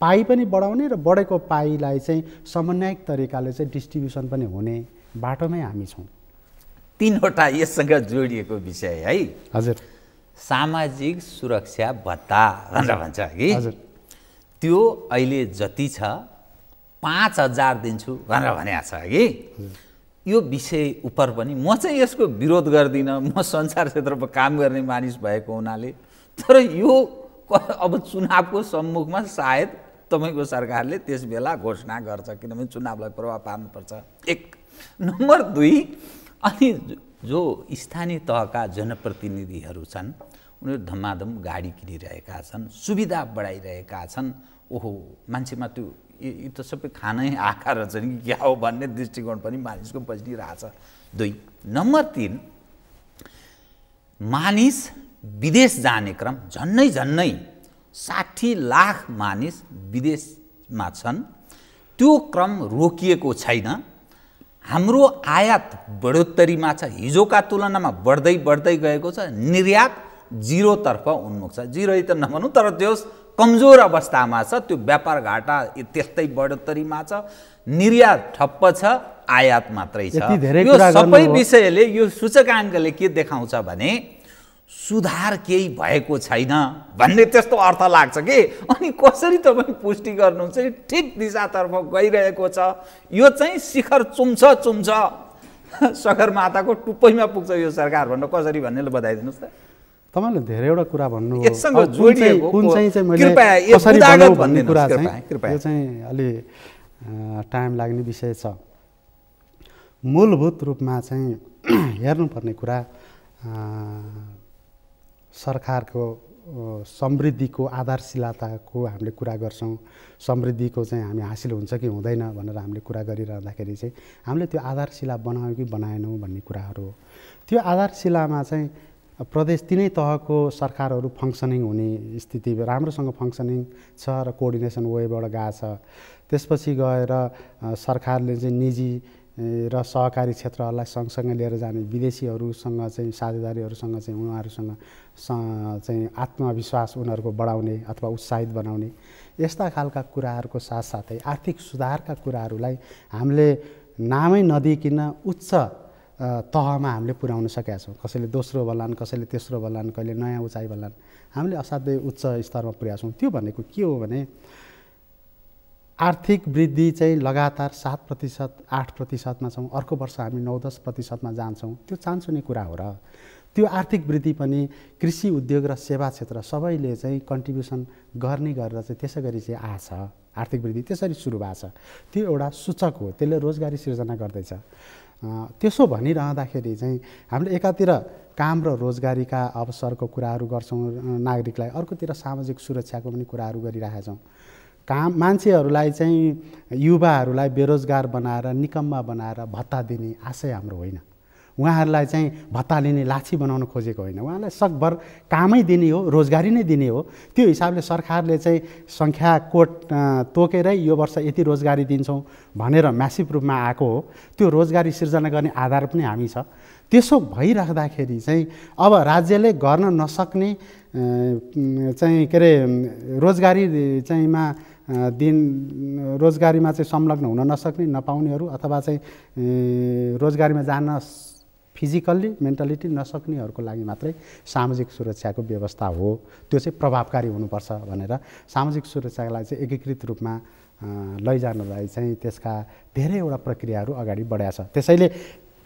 B: पाइ पनि बढाउने र बढेको पाइलाई चाहिँ समन्वयक तरिकाले चाहिँ डिस्ट्रिब्युसन पनि हुने बाटोमै हामी छौँ
A: तिनवटा यससँग जोडिएको विषय है हजुर सामाजिक सुरक्षा भत्ता भनेर भन्छ कि हजुर त्यो अहिले जति छ पाँच हजार दिन्छु भनेर भनेको छ कि यो विषय उप पनि म चाहिँ यसको विरोध गर्दिनँ म संसार क्षेत्रमा काम गर्ने मानिस भएको हुनाले तर यो अब चुनावको सम्मुखमा सायद तपाईँको सरकारले त्यस बेला घोषणा गर्छ किनभने चुनावलाई प्रभाव पार्नुपर्छ एक नम्बर दुई अनि जो स्थानीय तहका जनप्रतिनिधिहरू छन् उनीहरू धमाधम गाडी किनिरहेका छन् सुविधा बढाइरहेका छन् ओहो मान्छेमा त्यो यो त सबै खानै आँखा रहेछ नि क्या हो भन्ने दृष्टिकोण पनि मानिसको बस्निरहेछ दुई नम्बर तिन मानिस विदेश जाने क्रम झन्नै झन्नै साठी लाख मानिस विदेशमा छन् त्यो क्रम रोकिएको छैन हाम्रो आयात बढोत्तरीमा छ हिजोका तुलनामा बढ्दै बढ्दै गएको छ निर्यात जिरोतर्फ उन्मुख छ जिरो त नभनौँ तर त्यो कमजोर अवस्थामा छ त्यो व्यापार घाटा त्यस्तै बढोत्तरीमा छ निर्यात ठप्प छ आयात मात्रै छ यो सबै विषयले यो सूचकाङ्कले के देखाउँछ भने सुधार केही भएको छैन भन्ने त्यस्तो अर्थ लाग्छ कि अनि कसरी तपाईँ पुष्टि गर्नुहुन्छ ठिक दिशातर्फ गइरहेको छ यो चाहिँ शिखर चुम्छ चुम्छ (laughs) सगरमाताको टुप्पैमा पुग्छ यो सरकार भनेर कसरी भन्नेले बताइदिनुहोस् त
B: तपाईँले धेरैवटा कुरा भन्नु कुन चाहिँ चाहिँ भन्ने कुरा चाहिँ यो चाहिँ अलि टाइम लाग्ने विषय छ मूलभूत रूपमा चाहिँ (clears throat) हेर्नुपर्ने कुरा सरकारको समृद्धिको आधारशिलाताको हामीले कुरा गर्छौँ समृद्धिको चाहिँ हामी हासिल हुन्छ कि हुँदैन भनेर हामीले कुरा गरिरहँदाखेरि चाहिँ हामीले त्यो आधारशिला बनायौँ कि बनाएनौँ भन्ने कुराहरू हो त्यो आधारशिलामा चाहिँ प्रदेश तिनै तहको सरकारहरू फङ्सनिङ हुने स्थिति राम्रोसँग फङ्सनिङ छ र कोअर्डिनेसन वेबाट गएको छ त्यसपछि गएर सरकारले चाहिँ निजी र सहकारी क्षेत्रहरूलाई सँगसँगै लिएर जाने विदेशीहरूसँग चाहिँ साझेदारीहरूसँग चाहिँ उहाँहरूसँग चाहिँ आत्मविश्वास उनीहरूको बढाउने अथवा उत्साहित बनाउने यस्ता खालका कुराहरूको साथसाथै आर्थिक सुधारका कुराहरूलाई हामीले नामै नदिइकन उच्च तहमा हामीले पुर्याउन सकेका छौँ कसैले दोस्रो बलान कसैले तेस्रो बलान कहिले नयाँ उचाइ बलान हामीले असाध्यै उच्च स्तरमा पुर्याएको छौँ त्यो भनेको के हो भने आर्थिक वृद्धि चाहिँ लगातार सात प्रतिशत आठ प्रतिशतमा छौँ अर्को वर्ष हामी नौ दस प्रतिशतमा जान्छौँ त्यो चान्स कुरा हो र त्यो आर्थिक वृद्धि पनि कृषि उद्योग र सेवा क्षेत्र सबैले चाहिँ कन्ट्रिब्युसन गर्ने गरेर चाहिँ त्यसै गरी चाहिँ आछ आर्थिक वृद्धि त्यसरी सुरु भएको छ त्यो एउटा सूचक हो त्यसले रोजगारी सिर्जना गर्दैछ त्यसो भनिरहँदाखेरि चाहिँ हामीले एकातिर काम र रोजगारीका अवसरको कुराहरू गर्छौँ नागरिकलाई अर्कोतिर सामाजिक सुरक्षाको पनि कुराहरू गरिरहेछौँ काम मान्छेहरूलाई चाहिँ युवाहरूलाई बेरोजगार बनाएर निकम्मा बनाएर भत्ता दिने आशय हाम्रो होइन उहाँहरूलाई चाहिँ भत्ता लिने लाछी बनाउन खोजेको होइन उहाँलाई सकभर कामै दिने हो रोजगारी नै दिने हो त्यो हिसाबले सरकारले चाहिँ सङ्ख्या कोट तोकेरै यो वर्ष यति रोजगारी दिन्छौँ भनेर म्यासिभ रूपमा आएको हो त्यो रोजगारी सिर्जना गर्ने आधार पनि हामी छ त्यसो भइराख्दाखेरि चाहिँ अब राज्यले गर्न नसक्ने चाहिँ के अरे रोजगारी चाहिँमा दिन रोजगारीमा चाहिँ संलग्न हुन नसक्ने नपाउनेहरू अथवा चाहिँ रोजगारीमा जान फिजिकल्ली मेन्टालिटी नसक्नेहरूको लागि मात्रै सामाजिक सुरक्षाको व्यवस्था हो त्यो चाहिँ प्रभावकारी हुनुपर्छ भनेर सामाजिक सुरक्षालाई चाहिँ एकीकृत रूपमा लैजानलाई चाहिँ त्यसका धेरैवटा प्रक्रियाहरू अगाडि बढाएको छ त्यसैले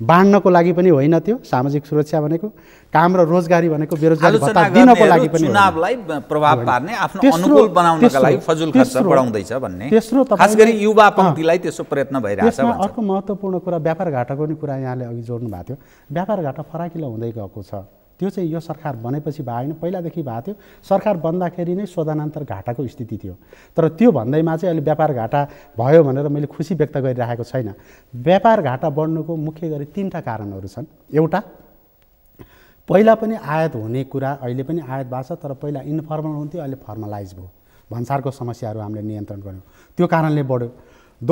B: बाँड्नको लागि पनि होइन त्यो सामाजिक सुरक्षा भनेको काम र रोजगारी भनेको बेरोजगारी भत्ता दिनको लागि पनि चुनावलाई
A: प्रभाव पार्ने आफ्नो अनुकूल बनाउनका लागि फजुल खर्च बढाउँदैछ भन्ने तेस्रो खास गरी युवा पंक्तिलाई त्यसो प्रयत्न भइरहेछ अर्को
B: महत्त्वपूर्ण कुरा व्यापार घाटाको पनि कुरा यहाँले अघि जोड्नु भएको थियो व्यापार घाटा फराकिलो हुँदै गएको छ त्यो चाहिँ यो सरकार बनेपछि भएन पहिलादेखि भएको थियो सरकार बन्दाखेरि नै शोधनान्तर घाटाको स्थिति थियो तर त्यो भन्दैमा चाहिँ अहिले व्यापार घाटा भयो भनेर मैले खुसी व्यक्त गरिरहेको छैन व्यापार घाटा बढ्नुको मुख्य गरी तिनवटा कारणहरू छन् एउटा पहिला पनि आयात हुने कुरा अहिले पनि आयात भएको छ तर पहिला इन्फर्मल हुन्थ्यो अहिले फर्मलाइज भयो भन्सारको समस्याहरू हामीले नियन्त्रण गऱ्यौँ त्यो कारणले बढ्यो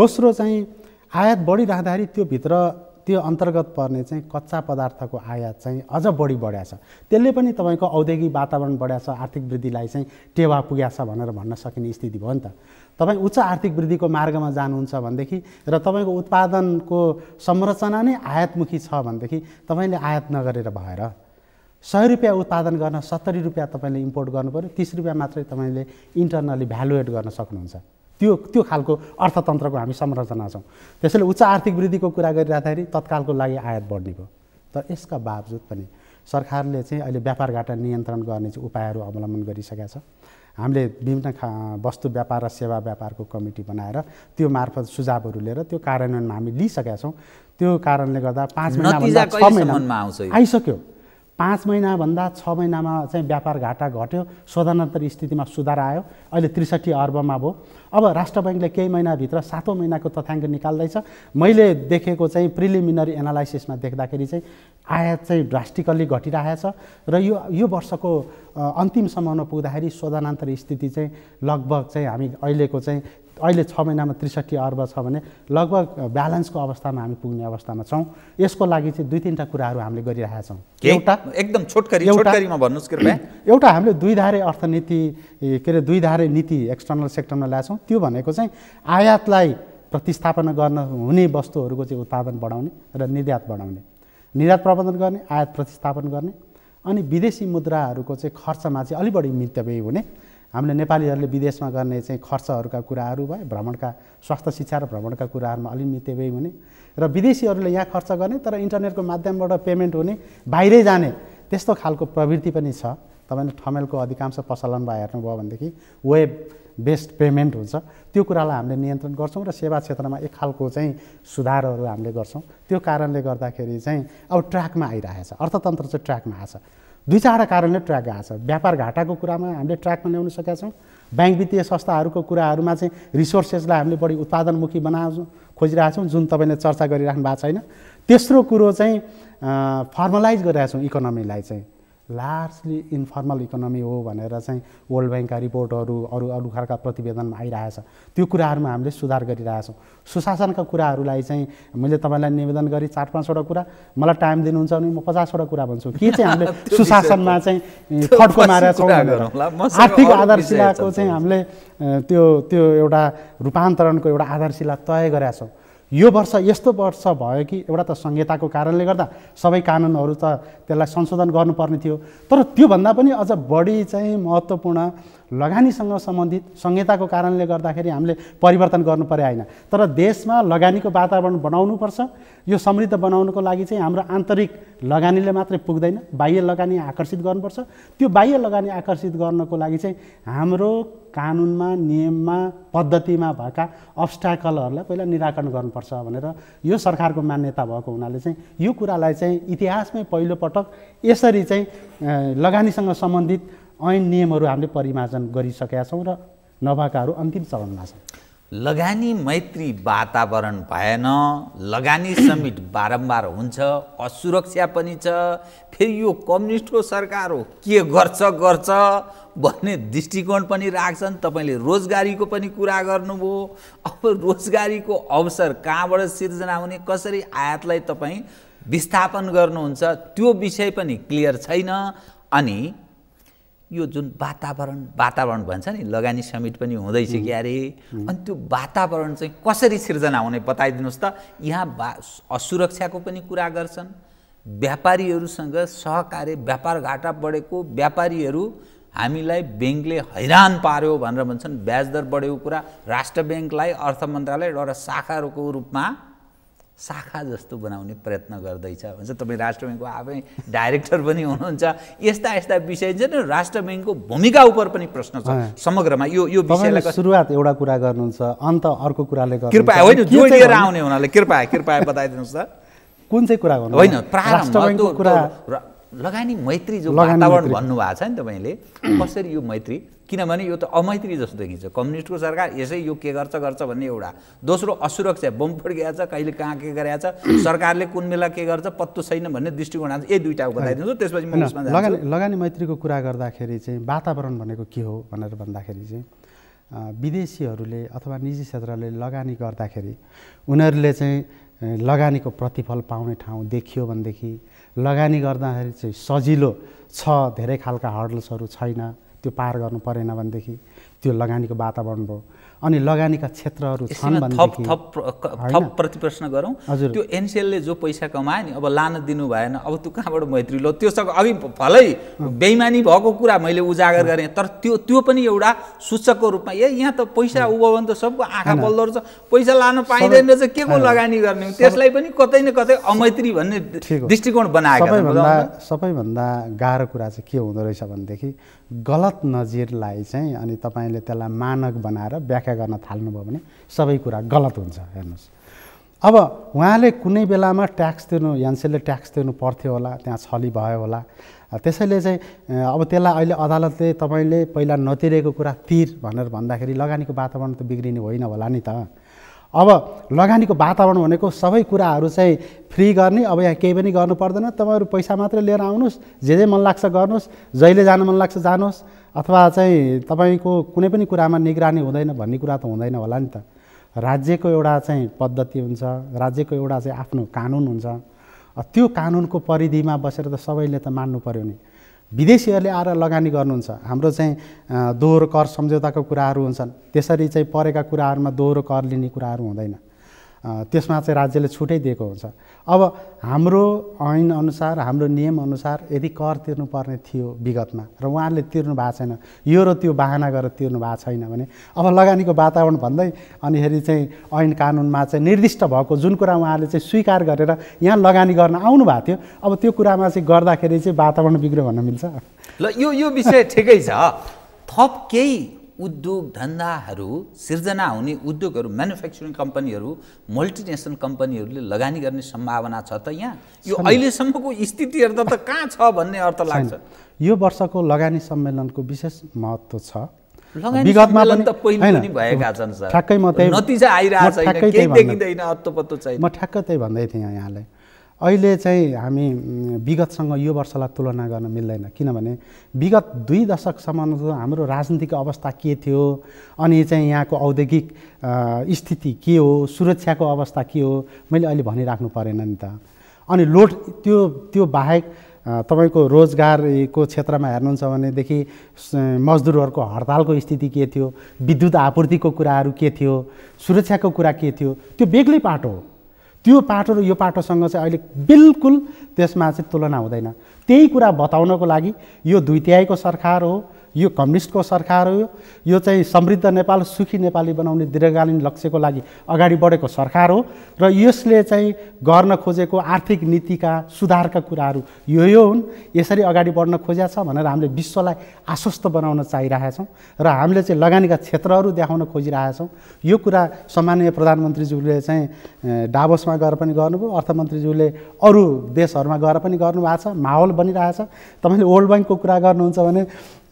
B: दोस्रो चाहिँ आयात बढिराख्दाखेरि त्योभित्र त्यो अन्तर्गत पर्ने चाहिँ कच्चा पदार्थको आयात चाहिँ अझ बढी बढ्या छ त्यसले पनि तपाईँको औद्योगिक वातावरण बढ्या छ आर्थिक वृद्धिलाई चाहिँ टेवा पुग्या छ भनेर भन्न सकिने स्थिति भयो नि त तपाईँ उच्च आर्थिक वृद्धिको मार्गमा जानुहुन्छ भनेदेखि र तपाईँको उत्पादनको संरचना नै आयातमुखी छ भनेदेखि तपाईँले आयात नगरेर भएर सय रुपियाँ उत्पादन गर्न सत्तरी रुपियाँ तपाईँले इम्पोर्ट गर्नु पऱ्यो तिस रुपियाँ मात्रै तपाईँले इन्टरनली भ्यालुएट गर्न सक्नुहुन्छ त्यो त्यो खालको अर्थतन्त्रको हामी संरचना छौँ त्यसैले उच्च आर्थिक वृद्धिको कुरा गरिरहँदाखेरि तत्कालको लागि आयात बढ्ने भयो तर यसका बावजुद पनि सरकारले चाहिँ अहिले व्यापार घाटा नियन्त्रण गर्ने चाहिँ उपायहरू अवलम्बन गरिसकेका छ हामीले विभिन्न खा वस्तु व्यापार र सेवा व्यापारको कमिटी बनाएर त्यो मार्फत सुझावहरू लिएर त्यो कार्यान्वयनमा हामी लिइसकेका छौँ त्यो कारणले गर्दा पाँच महिना आइसक्यो पाँच महिनाभन्दा छ महिनामा चाहिँ व्यापार घाटा घट्यो शोधनान्तर स्थितिमा सुधार आयो अहिले त्रिसठी अर्बमा भयो अब राष्ट्र ब्याङ्कले केही महिनाभित्र सातौँ महिनाको तथ्याङ्क निकाल्दैछ मैले देखेको चाहिँ प्रिलिमिनरी एनालाइसिसमा देख्दाखेरि चाहिँ आयात चाहिँ ड्रास्टिकल्ली घटिरहेछ र यो यो वर्षको अन्तिमसम्ममा पुग्दाखेरि शोधनान्तर स्थिति चाहिँ लगभग चाहिँ हामी अहिलेको चाहिँ अहिले छ महिनामा त्रिसठी अर्ब छ भने लगभग ब्यालेन्सको अवस्थामा हामी पुग्ने अवस्थामा छौँ यसको लागि चाहिँ दुई तिनवटा कुराहरू हामीले गरिरहेका छौँ एउटा
A: एकदम छोटकरी छोटकरीमा भन्नुहोस् कृपया
B: (clears throat) एउटा हामीले दुई धारे अर्थनीति के अरे दुईधारे नीति एक्सटर्नल सेक्टरमा ल्याएछौँ त्यो भनेको चाहिँ आयातलाई प्रतिस्थापना गर्न हुने वस्तुहरूको चाहिँ उत्पादन बढाउने र निर्यात बढाउने निर्यात प्रबन्धन गर्ने आयात प्रतिस्थापन गर्ने अनि विदेशी मुद्राहरूको चाहिँ खर्चमा चाहिँ अलिक बढी मितव्ययी हुने हामीले नेपालीहरूले विदेशमा गर्ने चाहिँ खर्चहरूका कुराहरू भयो भ्रमणका स्वास्थ्य शिक्षा र भ्रमणका कुराहरूमा मिते त्यही हुने र विदेशीहरूले यहाँ खर्च गर्ने तर इन्टरनेटको माध्यमबाट पेमेन्ट हुने बाहिरै जाने त्यस्तो खालको प्रवृत्ति पनि छ तपाईँले ठमेलको अधिकांश प्रचलनमा हेर्नुभयो भनेदेखि वेब बेस्ड पेमेन्ट हुन्छ त्यो कुरालाई हामीले नियन्त्रण गर्छौँ र सेवा क्षेत्रमा एक खालको चाहिँ सुधारहरू हामीले गर्छौँ त्यो कारणले गर्दाखेरि चाहिँ अब ट्र्याकमा आइरहेछ अर्थतन्त्र चाहिँ ट्र्याकमा आएछ दुई चारवटा कारणले ट्र्याक गएको छ व्यापार घाटाको कुरामा हामीले ट्र्याकमा ल्याउन सकेका छौँ ब्याङ्क वित्तीय संस्थाहरूको कुराहरूमा चाहिँ रिसोर्सेसलाई हामीले बढी उत्पादनमुखी बना खोजिरहेछौँ जुन तपाईँले चर्चा गरिराख्नु भएको छैन तेस्रो कुरो चाहिँ फर्मलाइज गरिरहेछौँ इकोनोमीलाई चाहिँ लार्जली इन्फर्मल इकोनोमी हो भनेर चाहिँ वर्ल्ड ब्याङ्कका रिपोर्टहरू अरू अरू खालका प्रतिवेदनमा आइरहेछ त्यो कुराहरूमा हामीले सुधार गरिरहेछौँ सुशासनका कुराहरूलाई चाहिँ मैले तपाईँलाई निवेदन गरेँ चार पाँचवटा कुरा मलाई टाइम दिनुहुन्छ भने म पचासवटा कुरा भन्छु के चाहिँ हामीले (laughs) सुशासनमा चाहिँ फड्को मारेका छौँ आर्थिक आधारशिलाको चाहिँ हामीले त्यो त्यो एउटा रूपान्तरणको एउटा आधारशिला तय गरेका छौँ यो वर्ष यस्तो वर्ष भयो कि एउटा त संहिताको कारणले गर्दा सबै कानुनहरू त त्यसलाई संशोधन गर्नुपर्ने थियो तर त्योभन्दा पनि अझ बढी चाहिँ महत्त्वपूर्ण लगानीसँग सम्बन्धित संहिताको कारणले गर्दाखेरि हामीले परिवर्तन गर्नु परे होइन तर देशमा लगानीको वातावरण बनाउनुपर्छ यो समृद्ध बनाउनुको लागि चाहिँ हाम्रो आन्तरिक लगानीले मात्रै पुग्दैन बाह्य लगानी आकर्षित गर्नुपर्छ त्यो बाह्य लगानी आकर्षित गर्नको लागि चाहिँ हाम्रो कानुनमा नियममा पद्धतिमा भएका अब्स्ट्याकलहरूलाई पहिला निराकरण गर्नुपर्छ भनेर यो सरकारको मान्यता भएको हुनाले चाहिँ यो कुरालाई चाहिँ इतिहासमै पहिलोपटक यसरी चाहिँ लगानीसँग सम्बन्धित ऐन नियमहरू हामीले परिमार्जन गरिसकेका छौँ र नभएकाहरू अन्तिम चरणमा छन्
A: लगानी मैत्री वातावरण भएन लगानी समिट बारम्बार हुन्छ असुरक्षा पनि छ फेरि यो कम्युनिस्टको सरकार हो के गर्छ गर्छ भन्ने दृष्टिकोण पनि राख्छन् तपाईँले रोजगारीको पनि कुरा गर्नुभयो अब रोजगारीको अवसर कहाँबाट सिर्जना हुने कसरी आयातलाई तपाईँ विस्थापन गर्नुहुन्छ त्यो विषय पनि क्लियर छैन अनि यो जुन वातावरण वातावरण भन्छ नि लगानी समिट पनि हुँदैछ कि अरे अनि त्यो वातावरण चाहिँ कसरी सिर्जना हुने बताइदिनुहोस् त यहाँ बा असुरक्षाको पनि कुरा गर्छन् व्यापारीहरूसँग सहकार्य व्यापार घाटा बढेको व्यापारीहरू हामीलाई ब्याङ्कले हैरान पार्यो भनेर भन्छन् ब्याज दर बढेको कुरा राष्ट्र ब्याङ्कलाई अर्थ मन्त्रालय एउटा शाखाहरूको रूपमा शाखा जस्तो बनाउने प्रयत्न गर्दैछ भन्छ तपाईँ राष्ट्र ब्याङ्कको आफै डाइरेक्टर पनि हुनुहुन्छ यस्ता यस्ता विषय चाहिँ राष्ट्र ब्याङ्कको भूमिका उप पनि प्रश्न छ समग्रमा यो यो विषयलाई
B: सुरुवात एउटा कुरा गर्नुहुन्छ अन्त अर्को कुराले कृपया होइन जो आउने
A: हुनाले कृपया कृपया बताइदिनुहोस् त
B: कुन चाहिँ कुरा गर्नु होइन
A: लगानी मैत्री जो वातावरण भन्नुभएको छ नि तपाईँले कसरी यो मैत्री किनभने यो त अमैत्री जस्तो देखिन्छ कम्युनिस्टको सरकार यसै यो के गर्छ गर्छ भन्ने एउटा दोस्रो असुरक्षा बम फुड्किया छ कहिले कहाँ के गरेको छ सरकारले कुन बेला के गर्छ पत्तो छैन भन्ने दृष्टिकोण आउँछ यही दुइटा बताइदिन्छु त्यसपछि म लगानी
B: लगानी मैत्रीको कुरा गर्दाखेरि चाहिँ वातावरण भनेको के हो भनेर भन्दाखेरि चाहिँ विदेशीहरूले अथवा निजी क्षेत्रले लगानी गर्दाखेरि उनीहरूले चाहिँ लगानीको प्रतिफल पाउने ठाउँ देखियो भनेदेखि लगानी गर्दाखेरि चाहिँ सजिलो छ धेरै खालका हर्डल्सहरू छैन त्यो पार गर्नु परेन भनेदेखि त्यो लगानीको वातावरण भयो अनि लगानीका क्षेत्रहरू छन् थप
A: प्रतिप्रश्न गरौँ हजुर त्यो एनसिएलले जो पैसा कमायो नि अब लान दिनु भएन अब त्यो कहाँबाट मैत्री लो सब अघि भलै बेइमानी भएको कुरा मैले उजागर गरेँ तर त्यो त्यो पनि एउटा सूचकको रूपमा ए यहाँ त पैसा उभो भने त सबको आँखा बल्दो रहेछ पैसा लानु पाइँदैन रहेछ के को लगानी गर्ने त्यसलाई पनि कतै न कतै अमैत्री भन्ने दृष्टिकोण बनाएको सबैभन्दा
B: सबैभन्दा गाह्रो कुरा चाहिँ के हुँदो रहेछ भनेदेखि गलत नजिरलाई चाहिँ अनि तपाईँले त्यसलाई मानक बनाएर व्याख्या व्याख्या गर्न थाल्नुभयो भने सबै कुरा गलत हुन्छ हेर्नुहोस् अब उहाँले कुनै बेलामा ट्याक्स तिर्नु यान्सेलले ट्याक्स तिर्नु पर्थ्यो होला त्यहाँ छली भयो होला त्यसैले चाहिँ अब त्यसलाई अहिले अदालतले तपाईँले पहिला नतिरेको कुरा तिर भनेर भन्दाखेरि लगानीको वातावरण त बिग्रिने होइन होला नि त अब लगानीको वातावरण भनेको सबै कुराहरू चाहिँ फ्री गर्ने अब यहाँ केही पनि गर्नु पर्दैन तपाईँहरू पैसा मात्रै लिएर आउनुहोस् जे जे मन लाग्छ गर्नुहोस् जहिले जान मन लाग्छ जानुहोस् अथवा चाहिँ तपाईँको कुनै पनि कुरामा निगरानी हुँदैन भन्ने कुरा त हुँदैन होला नि त राज्यको एउटा चाहिँ पद्धति हुन्छ राज्यको एउटा चाहिँ आफ्नो कानुन हुन्छ त्यो कानुनको परिधिमा बसेर त सबैले त मान्नु पऱ्यो नि विदेशीहरूले आएर लगानी गर्नुहुन्छ हाम्रो चाहिँ दोहोरो कर सम्झौताको कुराहरू हुन्छन् त्यसरी चाहिँ परेका कुराहरूमा दोहोरो कर लिने कुराहरू हुँदैन त्यसमा चाहिँ राज्यले छुटै दिएको हुन्छ अब हाम्रो ऐनअनुसार हाम्रो नियमअनुसार यदि कर तिर्नुपर्ने थियो विगतमा र उहाँहरूले तिर्नु भएको छैन यो र त्यो बाहना गरेर तिर्नु भएको छैन भने अब लगानीको वातावरण भन्दै अनिखेरि चाहिँ ऐन कानुनमा चाहिँ निर्दिष्ट भएको जुन कुरा उहाँहरूले चाहिँ स्वीकार गरेर यहाँ लगानी गर्न आउनु भएको थियो अब त्यो कुरामा चाहिँ गर्दाखेरि चाहिँ वातावरण बिग्रियो भन्न मिल्छ
A: ल यो यो विषय ठिकै छ थप केही उद्योग धन्दाहरू सिर्जना हुने उद्योगहरू म्यानुफ्याक्चरिङ कम्पनीहरू मल्टिनेसनल कम्पनीहरूले लगानी गर्ने सम्भावना छ त यहाँ यो अहिलेसम्मको स्थिति हेर्दा त कहाँ छ भन्ने अर्थ लाग्छ
B: यो वर्षको लगानी सम्मेलनको विशेष महत्त्व छ विगतमा म ठ्याक्कै त्यही भन्दै थिएँ यहाँलाई अहिले चाहिँ हामी विगतसँग यो वर्षलाई तुलना गर्न मिल्दैन किनभने विगत दुई दशकसम्म हाम्रो राजनीतिक अवस्था के थियो अनि चाहिँ यहाँको औद्योगिक स्थिति के हो सुरक्षाको अवस्था के हो मैले अहिले भनिराख्नु परेन नि त अनि लोड त्यो त्यो बाहेक तपाईँको रोजगारको क्षेत्रमा हेर्नुहुन्छ भनेदेखि मजदुरहरूको हडतालको स्थिति के थियो विद्युत आपूर्तिको कुराहरू के थियो सुरक्षाको कुरा के थियो त्यो बेग्लै पाटो हो त्यो पाटो र यो पाटोसँग चाहिँ अहिले बिल्कुल त्यसमा चाहिँ तुलना हुँदैन त्यही कुरा बताउनको लागि यो दुई तिहाईको सरकार हो यो कम्युनिस्टको सरकार हो यो चाहिँ समृद्ध नेपाल सुखी नेपाली बनाउने दीर्घकालीन लक्ष्यको लागि अगाडि बढेको सरकार हो र यसले चाहिँ गर्न खोजेको आर्थिक नीतिका सुधारका कुराहरू यो यो हुन् यसरी अगाडि बढ्न खोजेका छ भनेर हामीले विश्वलाई आश्वस्त बनाउन चाहिरहेछौँ र हामीले चाहिँ लगानीका क्षेत्रहरू देखाउन खोजिरहेछौँ यो कुरा सामान्य प्रधानमन्त्रीज्यूले चाहिँ डाबोसमा गएर पनि गर्नुभयो अर्थमन्त्रीज्यूले अरू देशहरूमा गएर पनि गर्नुभएको छ माहौल बनिरहेछ तपाईँले वर्ल्ड ब्याङ्कको कुरा गर्नुहुन्छ भने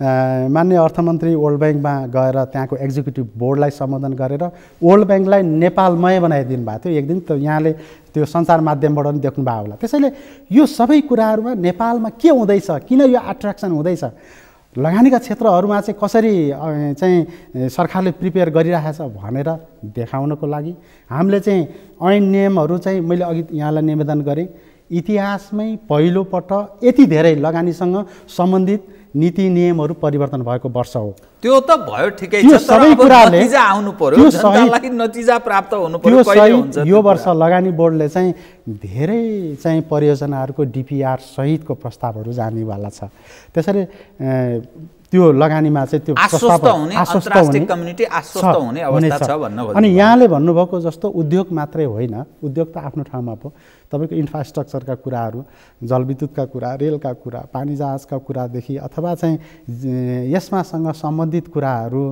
B: मान्य अर्थमन्त्री वर्ल्ड ब्याङ्कमा गएर त्यहाँको एक्जिक्युटिभ बोर्डलाई सम्बोधन गरेर वर्ल्ड ब्याङ्कलाई नेपालमय बनाइदिनु भएको थियो एक दिन त यहाँले त्यो सञ्चार माध्यमबाट पनि देख्नुभएको होला त्यसैले यो सबै कुराहरूमा नेपालमा के हुँदैछ किन यो एट्र्याक्सन हुँदैछ लगानीका क्षेत्रहरूमा चाहिँ कसरी चाहिँ सरकारले प्रिपेयर गरिरहेछ भनेर देखाउनको लागि हामीले चाहिँ ऐन नियमहरू चाहिँ मैले अघि यहाँलाई निवेदन गरेँ इतिहासमै पहिलोपल्ट यति धेरै लगानीसँग सम्बन्धित नीति नियमहरू परिवर्तन भएको वर्ष हो
A: त्यो त भयो ठिकै छ सबै कुराले आउनु पर्यो नतिजा प्राप्त हुनु पर्यो यो वर्ष
B: लगानी बोर्डले चाहिँ धेरै चाहिँ परियोजनाहरूको डिपिआर सहितको प्रस्तावहरू जानेवाला छ त्यसरी त्यो लगानीमा चाहिँ त्यो हुने अनि यहाँले भन्नुभएको जस्तो उद्योग मात्रै होइन उद्योग त आफ्नो ठाउँमा पो तपाईँको इन्फ्रास्ट्रक्चरका कुराहरू जलविद्युतका कुरा रेलका कुरा पानी जहाजका कुरादेखि अथवा चाहिँ यसमासँग सम्बन्धित कुराहरू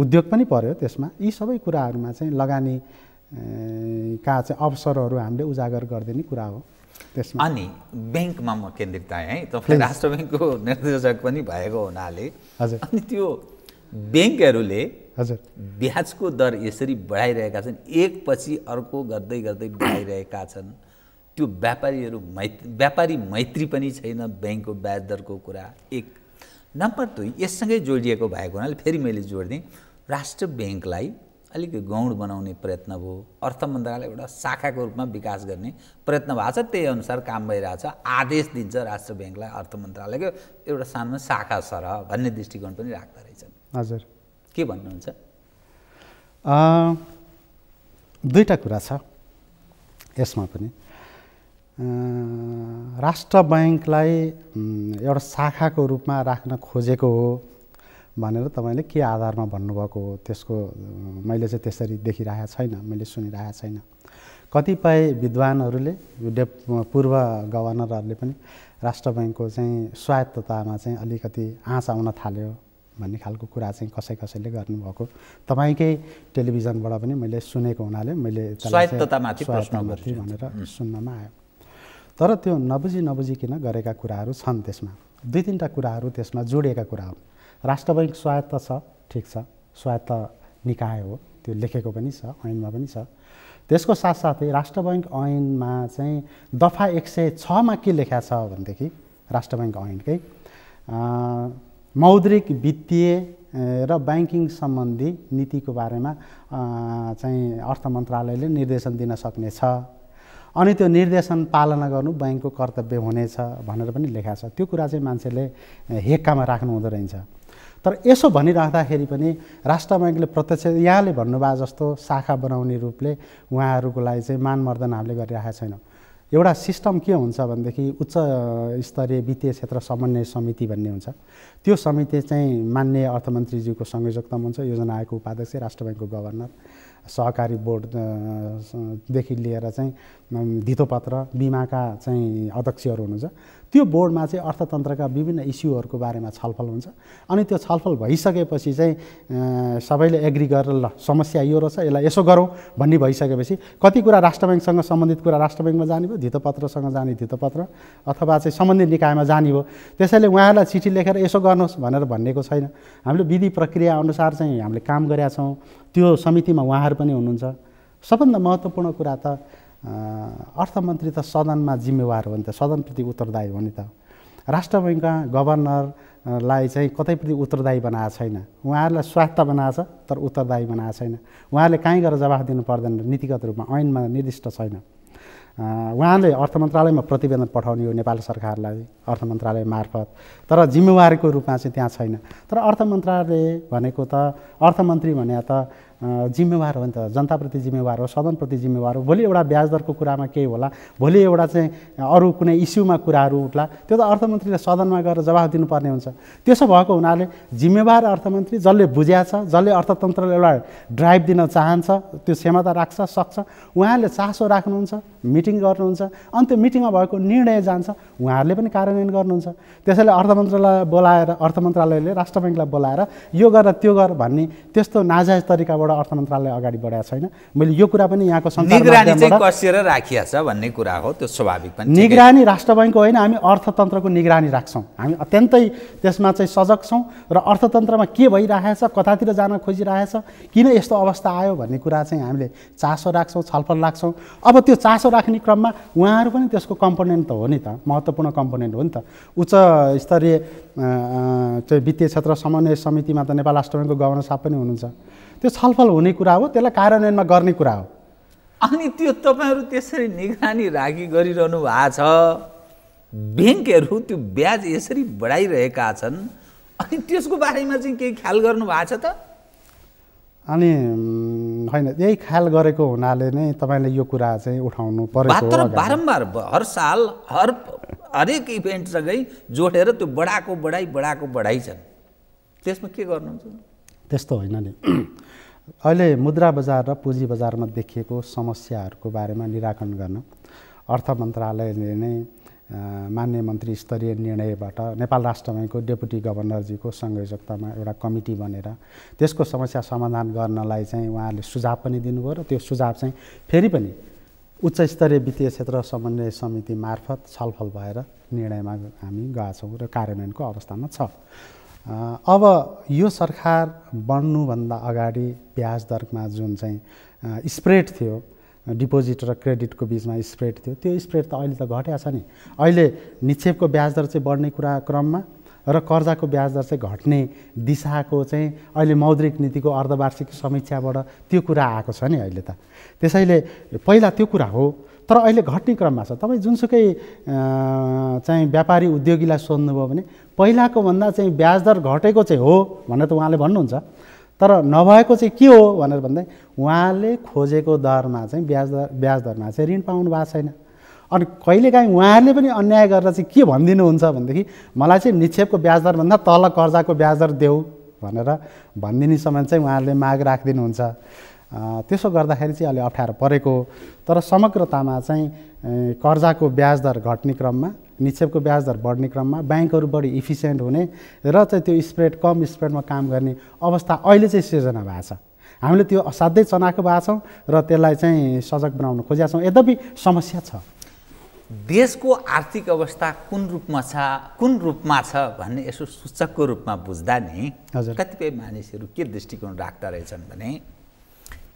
B: उद्योग पनि पऱ्यो त्यसमा यी सबै कुराहरूमा चाहिँ लगानी का चाहिँ अवसरहरू हामीले उजागर गरिदिने कुरा हो अनि
A: ब्याङ्कमा म केन्द्रित आएँ है तपाईँ राष्ट्र ब्याङ्कको निर्देशक पनि भएको हुनाले हजुर अनि त्यो ब्याङ्कहरूले हजुर ब्याजको दर यसरी बढाइरहेका छन् एकपछि अर्को गर्दै गर्दै बढाइरहेका छन् त्यो व्यापारीहरू मैत्री व्यापारी मैत्री पनि छैन ब्याङ्कको ब्याज दरको कुरा एक नम्बर दुई यससँगै जोडिएको भएको हुनाले फेरि मैले जोडिदिएँ राष्ट्र ब्याङ्कलाई अलिक गौण बनाउने प्रयत्न भयो अर्थ मन्त्रालय एउटा शाखाको रूपमा विकास गर्ने प्रयत्न भएको छ त्यही अनुसार काम छ आदेश दिन्छ राष्ट्र ब्याङ्कलाई अर्थ मन्त्रालयको एउटा सानो शाखा सरह भन्ने दृष्टिकोण पनि राख्दो रहेछन् हजुर के भन्नुहुन्छ
B: दुईवटा कुरा छ यसमा पनि राष्ट्र ब्याङ्कलाई एउटा शाखाको रूपमा राख्न खोजेको हो भनेर तपाईँले के आधारमा भन्नुभएको हो त्यसको मैले चाहिँ त्यसरी देखिरहेको छैन मैले सुनिरहेको छैन कतिपय विद्वानहरूले डेप पूर्व गभर्नरहरूले पनि राष्ट्र ब्याङ्कको चाहिँ स्वायत्ततामा चाहिँ अलिकति आँच आउन थाल्यो भन्ने खालको कुरा चाहिँ कसै कसैले गर्नुभएको तपाईँकै टेलिभिजनबाट पनि मैले सुनेको हुनाले मैले स्वायत्ततामाथि भनेर सुन्नमा आयो तर त्यो नबुझी नबुझिकन गरेका कुराहरू छन् त्यसमा दुई तिनवटा कुराहरू त्यसमा जोडिएका कुरा हुन् राष्ट्र बैङ्क स्वायत्त छ ठिक छ स्वायत्त निकाय हो त्यो लेखेको पनि छ ऐनमा पनि छ त्यसको साथसाथै राष्ट्र बैङ्क ऐनमा चाहिँ दफा एक सय छमा के लेखा छ भनेदेखि राष्ट्र बैङ्क ऐनकै मौद्रिक वित्तीय र ब्याङ्किङ सम्बन्धी नीतिको बारेमा चाहिँ अर्थ मन्त्रालयले निर्देशन दिन सक्नेछ अनि त्यो निर्देशन पालना गर्नु ब्याङ्कको कर्तव्य हुनेछ भनेर पनि लेखा छ त्यो कुरा चाहिँ मान्छेले हेक्कामा राख्नु हुँदो रहेछ तर यसो भनिराख्दाखेरि पनि राष्ट्र ब्याङ्कले प्रत्यक्ष यहाँले भन्नुभएको जस्तो शाखा बनाउने रूपले उहाँहरूको लागि चाहिँ मानमर्दन हामीले गरिरहेका छैनौँ एउटा सिस्टम के हुन्छ भनेदेखि उच्च स्तरीय वित्तीय क्षेत्र समन्वय समिति भन्ने हुन्छ त्यो समिति चाहिँ मान्य अर्थमन्त्रीज्यूको संयोजकतामा हुन्छ योजना आयोगको उपाध्यक्ष राष्ट्र ब्याङ्कको गभर्नर सहकारी बोर्डदेखि लिएर चाहिँ धितोपत्र बिमाका चाहिँ अध्यक्षहरू हुनुहुन्छ त्यो बोर्डमा चाहिँ अर्थतन्त्रका विभिन्न इस्युहरूको बारेमा छलफल हुन्छ अनि त्यो छलफल भइसकेपछि चाहिँ सबैले एग्री गरेर ल समस्या यो रहेछ यसलाई यसो गरौँ भन्ने भइसकेपछि कति कुरा राष्ट्र ब्याङ्कसँग सम्बन्धित कुरा राष्ट्र ब्याङ्कमा जाने भयो धितपत्रसँग जाने धितपत्र अथवा चाहिँ सम्बन्धित निकायमा जाने भयो त्यसैले उहाँहरूलाई चिठी लेखेर यसो गर्नुहोस् भनेर भनेको छैन हामीले विधि प्रक्रिया अनुसार चाहिँ हामीले काम गरेका छौँ त्यो समितिमा उहाँहरू पनि हुनुहुन्छ सबभन्दा महत्त्वपूर्ण कुरा त अर्थमन्त्री त सदनमा जिम्मेवार हो नि त सदनप्रति उत्तरदायी हो नि त राष्ट्र बैङ्कका गभर्नरलाई चाहिँ कतैप्रति उत्तरदायी बनाएको छैन उहाँहरूलाई स्वार्थ छ तर उत्तरदायी बनाएको छैन उहाँहरूले कहीँ गएर जवाफ दिनु पर्दैन नीतिगत रूपमा ऐनमा निर्दिष्ट छैन उहाँले अर्थ मन्त्रालयमा प्रतिवेदन पठाउने हो नेपाल सरकारलाई अर्थ मन्त्रालय मार्फत तर जिम्मेवारीको रूपमा चाहिँ त्यहाँ छैन तर अर्थ मन्त्रालय भनेको त अर्थमन्त्री भने त जिम्मेवार हो नि त जनताप्रति जिम्मेवार हो सदनप्रति जिम्मेवार हो भोलि एउटा ब्याजदरको कुरामा केही होला भोलि एउटा चाहिँ अरू कुनै इस्युमा कुराहरू उठला त्यो त अर्थमन्त्रीले सदनमा गएर जवाफ दिनुपर्ने हुन्छ त्यसो भएको हुनाले जिम्मेवार अर्थमन्त्री जसले बुझ्या छ जसले अर्थतन्त्रलाई एउटा ड्राइभ दिन चाहन्छ त्यो क्षमता राख्छ सक्छ उहाँले चासो राख्नुहुन्छ मिटिङ गर्नुहुन्छ अनि त्यो मिटिङमा भएको निर्णय जान्छ उहाँहरूले पनि कार्यान्वयन गर्नुहुन्छ त्यसैले अर्थ मन्त्रालय बोलाएर अर्थ मन्त्रालयले राष्ट्र ब्याङ्कलाई बोलाएर यो गर त्यो गर भन्ने त्यस्तो नाजायज तरिकाबाट अर्थ मन्त्रालय अगाडि बढाएको छैन मैले यो कुरा पनि यहाँको
A: कसेर राखिएको छ भन्ने कुरा हो त्यो स्वाभाविक पनि निगरानी
B: राष्ट्र ब्याङ्कको होइन हामी अर्थतन्त्रको निगरानी राख्छौँ हामी अत्यन्तै त्यसमा चाहिँ सजग छौँ र अर्थतन्त्रमा के भइरहेछ कतातिर जान खोजिरहेछ किन यस्तो अवस्था आयो भन्ने कुरा चाहिँ हामीले चासो राख्छौँ छलफल राख्छौँ अब त्यो चासो राख्ने क्रममा उहाँहरू पनि त्यसको कम्पोनेन्ट त हो नि त महत्त्वपूर्ण कम्पोनेन्ट हो नि त उच्च स्तरीय चाहिँ वित्तीय क्षेत्र समन्वय समितिमा त नेपाल राष्ट्र ब्याङ्कको गभर्नर साहब पनि हुनुहुन्छ त्यो छलफल हुने कुरा हो त्यसलाई कार्यान्वयनमा गर्ने कुरा हो
A: अनि त्यो तपाईँहरू त्यसरी निगरानी राखी गरिरहनु भएको छ ब्याङ्कहरू त्यो ब्याज यसरी बढाइरहेका छन् अनि त्यसको बारेमा चाहिँ केही ख्याल गर्नु भएको छ त अनि
B: होइन यही ख्याल गरेको हुनाले नै तपाईँले यो कुरा चाहिँ उठाउनु पर्यो तर बारम्बार
A: हर साल हर हरेक इभेन्टसँगै जोडेर त्यो बढाएको बढाइ बढाएको बढाइ छन् त्यसमा के गर्नुहुन्छ
B: त्यस्तो होइन नि अहिले मुद्रा बजार र पुँजी बजारमा देखिएको समस्याहरूको बारेमा निराकरण गर्न अर्थ मन्त्रालयले नै मान्य मन्त्री स्तरीय निर्णयबाट नेपाल राष्ट्र ब्याङ्कको डेपुटी गभर्नरजीको संयोजकतामा एउटा कमिटी बनेर त्यसको समस्या समाधान गर्नलाई चाहिँ उहाँहरूले सुझाव पनि दिनुभयो र त्यो सुझाव चाहिँ फेरि पनि उच्च स्तरीय वित्तीय क्षेत्र समन्वय समिति मार्फत छलफल भएर निर्णयमा हामी गएछौँ र कार्यान्वयनको अवस्थामा छ अब यो सरकार बन्नुभन्दा अगाडि ब्याज दरमा जुन चाहिँ स्प्रेड थियो डिपोजिट र क्रेडिटको बिचमा स्प्रेड थियो त्यो स्प्रेड त अहिले त घट्या छ नि अहिले निक्षेपको ब्याज दर चाहिँ बढ्ने कुरा क्रममा र कर्जाको ब्याज दर चाहिँ घट्ने दिशाको चाहिँ अहिले मौद्रिक नीतिको अर्धवार्षिक समीक्षाबाट त्यो कुरा आएको छ नि अहिले त त्यसैले पहिला त्यो कुरा हो तर अहिले घट्ने क्रममा छ तपाईँ जुनसुकै चाहिँ व्यापारी उद्योगीलाई सोध्नुभयो भने पहिलाको भन्दा चाहिँ ब्याजदर घटेको चाहिँ हो भनेर त उहाँले भन्नुहुन्छ तर नभएको चाहिँ के हो भनेर भन्दा उहाँले खोजेको दरमा चाहिँ ब्याज ब्याजदरमा चाहिँ ऋण पाउनु भएको छैन अनि कहिलेकाहीँ उहाँहरूले पनि अन्याय गरेर चाहिँ के भनिदिनुहुन्छ भनेदेखि मलाई चाहिँ निक्षेपको ब्याज दरभन्दा तल कर्जाको ब्याज दर देऊ भनेर भनिदिने समय चाहिँ उहाँहरूले माग राखिदिनुहुन्छ त्यसो गर्दाखेरि चाहिँ अलि अप्ठ्यारो परेको तर समग्रतामा चाहिँ कर्जाको ब्याजदर घट्ने क्रममा निक्षेपको ब्याजदर बढ्ने क्रममा ब्याङ्कहरू बढी इफिसियन्ट हुने र चाहिँ त्यो स्प्रेड कम स्प्रेडमा काम गर्ने अवस्था अहिले चाहिँ सृजना भएको छ हामीले त्यो असाध्यै चनाएको भएको छौँ र त्यसलाई चाहिँ सजग बनाउन खोजेका छौँ यद्यपि समस्या छ
A: देशको आर्थिक अवस्था कुन रूपमा छ कुन रूपमा छ भन्ने यसो सूचकको रूपमा बुझ्दा नि हजुर कतिपय मानिसहरू के दृष्टिकोण राख्दा रहेछन् भने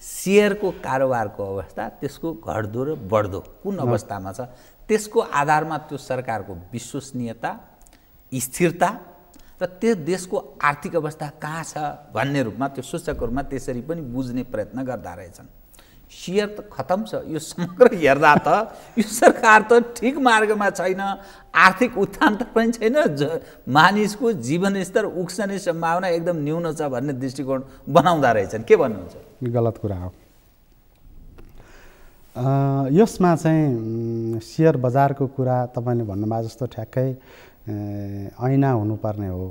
A: सेयरको कारोबारको अवस्था त्यसको घट्दो र बढ्दो कुन अवस्थामा छ त्यसको आधारमा त्यो सरकारको विश्वसनीयता स्थिरता र त्यो देशको आर्थिक अवस्था कहाँ छ भन्ने रूपमा त्यो सूचकहरूमा त्यसरी पनि बुझ्ने प्रयत्न गर्दा रहेछन् सियर त खतम छ यो समग्र हेर्दा त यो सरकार त ठिक मार्गमा छैन आर्थिक उत्थान त पनि छैन मानिसको जीवनस्तर उक्सने सम्भावना एकदम न्यून छ भन्ने दृष्टिकोण बनाउँदा रहेछन् के भन्नुहुन्छ
B: गलत कुरा हो यसमा चाहिँ सेयर बजारको कुरा तपाईँले भन्नुभएको जस्तो ठ्याक्कै ऐना हुनुपर्ने हो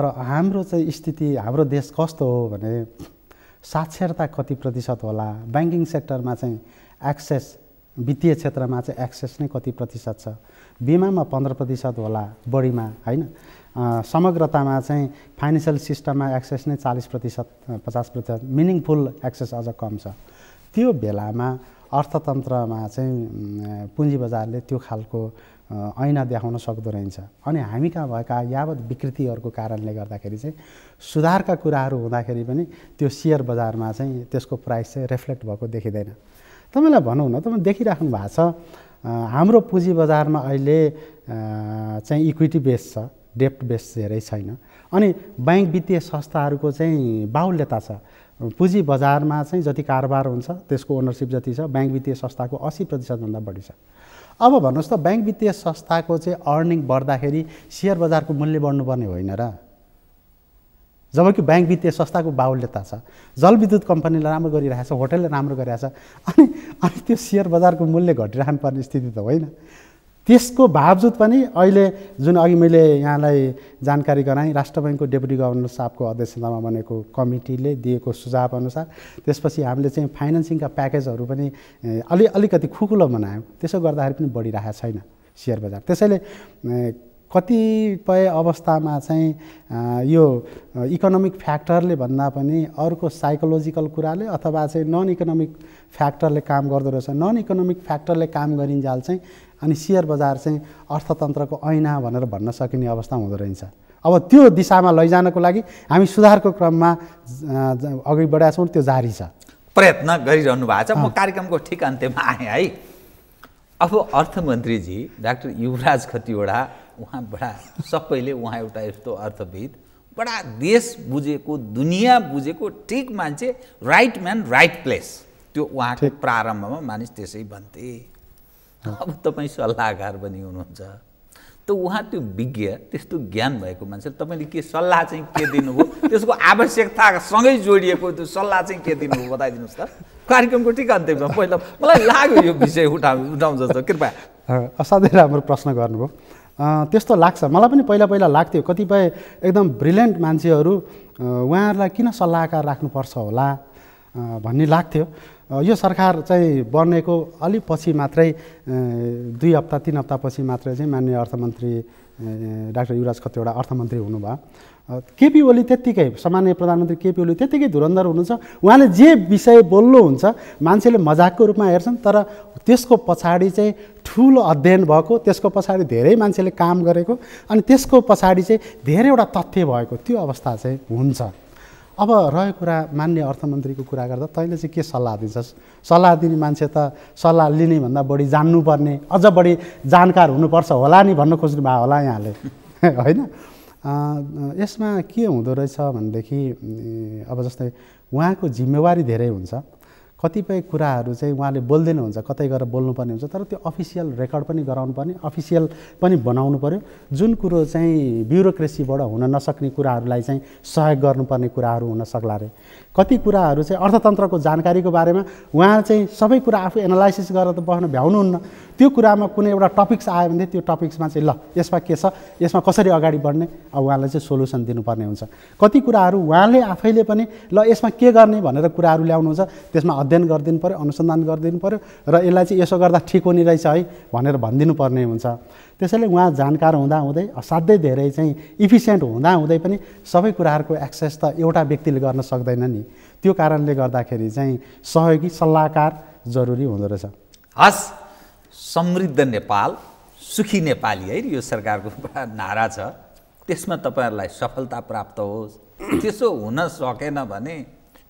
B: तर हाम्रो चाहिँ स्थिति हाम्रो देश कस्तो हो भने साक्षरता कति प्रतिशत होला ब्याङ्किङ सेक्टरमा चाहिँ एक्सेस वित्तीय क्षेत्रमा चाहिँ एक्सेस नै कति प्रतिशत छ बिमामा पन्ध्र प्रतिशत होला बढीमा होइन समग्रतामा चाहिँ फाइनेन्सियल सिस्टममा एक्सेस नै चालिस प्रतिशत पचास प्रतिशत मिनिङफुल एक्सेस अझ कम छ त्यो बेलामा अर्थतन्त्रमा चाहिँ पुँजी बजारले त्यो खालको ऐना देखाउन सक्दो रहेछ अनि हामी कहाँ भएका यावत विकृतिहरूको कारणले गर्दाखेरि चाहिँ सुधारका कुराहरू हुँदाखेरि पनि त्यो सेयर बजारमा चाहिँ त्यसको प्राइस चाहिँ रिफ्लेक्ट भएको देखिँदैन तपाईँलाई भनौँ न तपाईँ देखिराख्नु भएको छ हाम्रो पुँजी बजारमा अहिले चाहिँ इक्विटी बेस छ डेप्ट बेस धेरै छैन अनि ब्याङ्क वित्तीय संस्थाहरूको चाहिँ बाहुल्यता छ पुँजी बजारमा चाहिँ जति कारोबार हुन्छ त्यसको ओनरसिप जति छ ब्याङ्क वित्तीय संस्थाको असी प्रतिशतभन्दा बढी छ अब भन्नुहोस् त ब्याङ्क वित्तीय संस्थाको चाहिँ अर्निङ बढ्दाखेरि सेयर बजारको मूल्य बढ्नुपर्ने होइन र जबकि ब्याङ्क वित्तीय संस्थाको बाहुल्यता छ जलविद्युत कम्पनीले राम्रो गरिरहेको छ होटलले राम्रो गरिरहेछ अनि अनि त्यो सेयर बजारको मूल्य घटिरहनु पर्ने स्थिति त होइन त्यसको बावजुद पनि अहिले जुन अघि मैले यहाँलाई जानकारी गराएँ राष्ट्र ब्याङ्कको डेपुटी गभर्नर साहबको अध्यक्षतामा बनेको कमिटीले दिएको सुझाव अनुसार त्यसपछि हामीले चाहिँ फाइनेन्सिङका प्याकेजहरू पनि अलि अलिकति खुकुलो बनायौँ त्यसो गर्दाखेरि पनि बढिरहेको छैन सेयर बजार त्यसैले कतिपय अवस्थामा चाहिँ यो इकोनोमिक फ्याक्टरले भन्दा पनि अर्को साइकोलोजिकल कुराले अथवा चाहिँ नन इकोनोमिक फ्याक्टरले काम गर्दो रहेछ नन इकोनोमिक फ्याक्टरले काम गरिन्जाल चाहिँ अनि सेयर बजार चाहिँ अर्थतन्त्रको ऐना भनेर भन्न सकिने अवस्था हुँदो रहेछ अब त्यो दिशामा लैजानको लागि हामी सुधारको क्रममा अघि बढाएको छौँ त्यो जारी छ
A: प्रयत्न गरिरहनु भएको छ म कार्यक्रमको ठिक अन्त्यमा आएँ है अब अर्थमन्त्रीजी डाक्टर युवराज खतिवडा उहाँ बडा सबैले उहाँ एउटा यस्तो अर्थविद बडा देश बुझेको दुनियाँ बुझेको ठिक मान्छे राइट म्यान राइट प्लेस त्यो उहाँको प्रारम्भमा मानिस त्यसै भन्थे (laughs) अब तपाईँ सल्लाहकार पनि हुनुहुन्छ त उहाँ त्यो विज्ञ त्यस्तो ज्ञान भएको मान्छे तपाईँले के सल्लाह चाहिँ के दिनुभयो त्यसको आवश्यकतासँगै जोडिएको त्यो सल्लाह चाहिँ के दिनुभयो बताइदिनुहोस् त कार्यक्रमको ठिक अन्त्यमा पहिला मलाई लाग्यो यो विषय उठा उठाउँछ जस्तो कृपया
B: असाध्यै राम्रो प्रश्न गर्नुभयो त्यस्तो लाग्छ मलाई पनि पहिला पहिला लाग्थ्यो कतिपय एकदम ब्रिलियन्ट मान्छेहरू उहाँहरूलाई किन सल्लाहकार राख्नुपर्छ होला भन्ने लाग्थ्यो यो सरकार चाहिँ बनेको अलि पछि मात्रै दुई हप्ता तिन हप्तापछि मात्रै चाहिँ मान्य अर्थमन्त्री डाक्टर युवराज खतिवटा अर्थमन्त्री हुनुभयो केपी ओली त्यत्तिकै सामान्य प्रधानमन्त्री केपी ओली त्यत्तिकै धुरन्धर हुनुहुन्छ उहाँले जे विषय बोल्नुहुन्छ मान्छेले मजाकको रूपमा हेर्छन् तर त्यसको पछाडि चाहिँ ठुलो अध्ययन भएको त्यसको पछाडि धेरै मान्छेले काम गरेको अनि त्यसको पछाडि चाहिँ धेरैवटा तथ्य भएको त्यो अवस्था चाहिँ हुन्छ अब रह्यो कुरा मान्य अर्थमन्त्रीको कुरा गर्दा तैँले चाहिँ के सल्लाह दिन्छस् सल्लाह दिने मान्छे त सल्लाह लिने भन्दा बढी जान्नुपर्ने अझ बढी जानकार हुनुपर्छ होला नि भन्न खोज्नु भएको होला यहाँले (laughs) होइन यसमा के हुँदो रहेछ भनेदेखि अब जस्तै उहाँको जिम्मेवारी धेरै हुन्छ कतिपय कुराहरू चाहिँ उहाँले बोल्दैन हुन्छ कतै गएर बोल्नुपर्ने हुन्छ तर त्यो अफिसियल रेकर्ड पनि गराउनु पर्ने अफिसियल पनि बनाउनु पऱ्यो जुन कुरो चाहिँ ब्युरोक्रेसीबाट हुन नसक्ने कुराहरूलाई चाहिँ सहयोग गर्नुपर्ने कुराहरू हुन सक्ला अरे कति कुराहरू चाहिँ अर्थतन्त्रको जानकारीको बारेमा उहाँ चाहिँ सबै कुरा आफू एनालाइसिस गरेर त बस्न भ्याउनुहुन्न त्यो कुरामा कुनै एउटा टपिक्स आयो भने त्यो टपिक्समा चाहिँ ल यसमा के छ यसमा कसरी अगाडि बढ्ने अब उहाँलाई चाहिँ सोल्युसन दिनुपर्ने हुन्छ कति कुराहरू उहाँले आफैले पनि ल यसमा के गर्ने भनेर कुराहरू ल्याउनुहुन्छ त्यसमा अध्ययन गरिदिनु पऱ्यो अनुसन्धान गरिदिनु पऱ्यो र यसलाई चाहिँ यसो गर्दा ठिक हुने रहेछ है भनेर भनिदिनु पर्ने हुन्छ त्यसैले उहाँ जानकार हुँदा हुँदै असाध्यै धेरै चाहिँ इफिसियन्ट हुँदा हुँदै पनि सबै कुराहरूको एक्सेस त एउटा व्यक्तिले गर्न सक्दैन नि त्यो कारणले गर्दाखेरि चाहिँ सहयोगी सल्लाहकार जरुरी हुँदो रहेछ
A: हस् समृद्ध नेपाल सुखी नेपाली है यो सरकारको नारा छ त्यसमा तपाईँहरूलाई सफलता प्राप्त होस् त्यसो हुन सकेन भने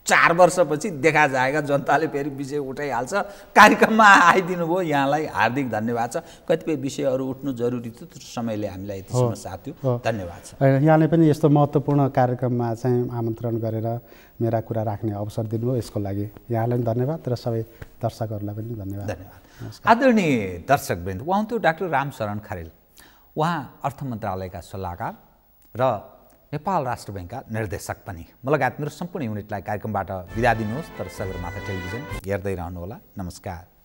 A: चार वर्षपछि देखा जाएगा जनताले फेरि विषय उठाइहाल्छ कार्यक्रममा आइदिनु भयो यहाँलाई हार्दिक धन्यवाद छ कतिपय विषयहरू उठ्नु जरुरी थियो त्यो समयले हामीलाई साथ थियो धन्यवाद
B: छ होइन यहाँले पनि यस्तो महत्त्वपूर्ण कार्यक्रममा चाहिँ आमन्त्रण गरेर मेरा कुरा राख्ने अवसर दिनुभयो यसको लागि यहाँलाई पनि धन्यवाद र सबै दर्शकहरूलाई पनि धन्यवाद
A: धन्यवाद आदरणीय दर्शकवृन्द उहाँ त्यो डाक्टर रामशरण खरेल उहाँ अर्थ मन्त्रालयका सल्लाहकार र नेपाल राष्ट्र ब्याङ्कका निर्देशक पनि म लगायत मेरो सम्पूर्ण युनिटलाई कार्यक्रमबाट बिदा दिनुहोस् तर सगरमाथा टेलिभिजन हेर्दै रहनुहोला नमस्कार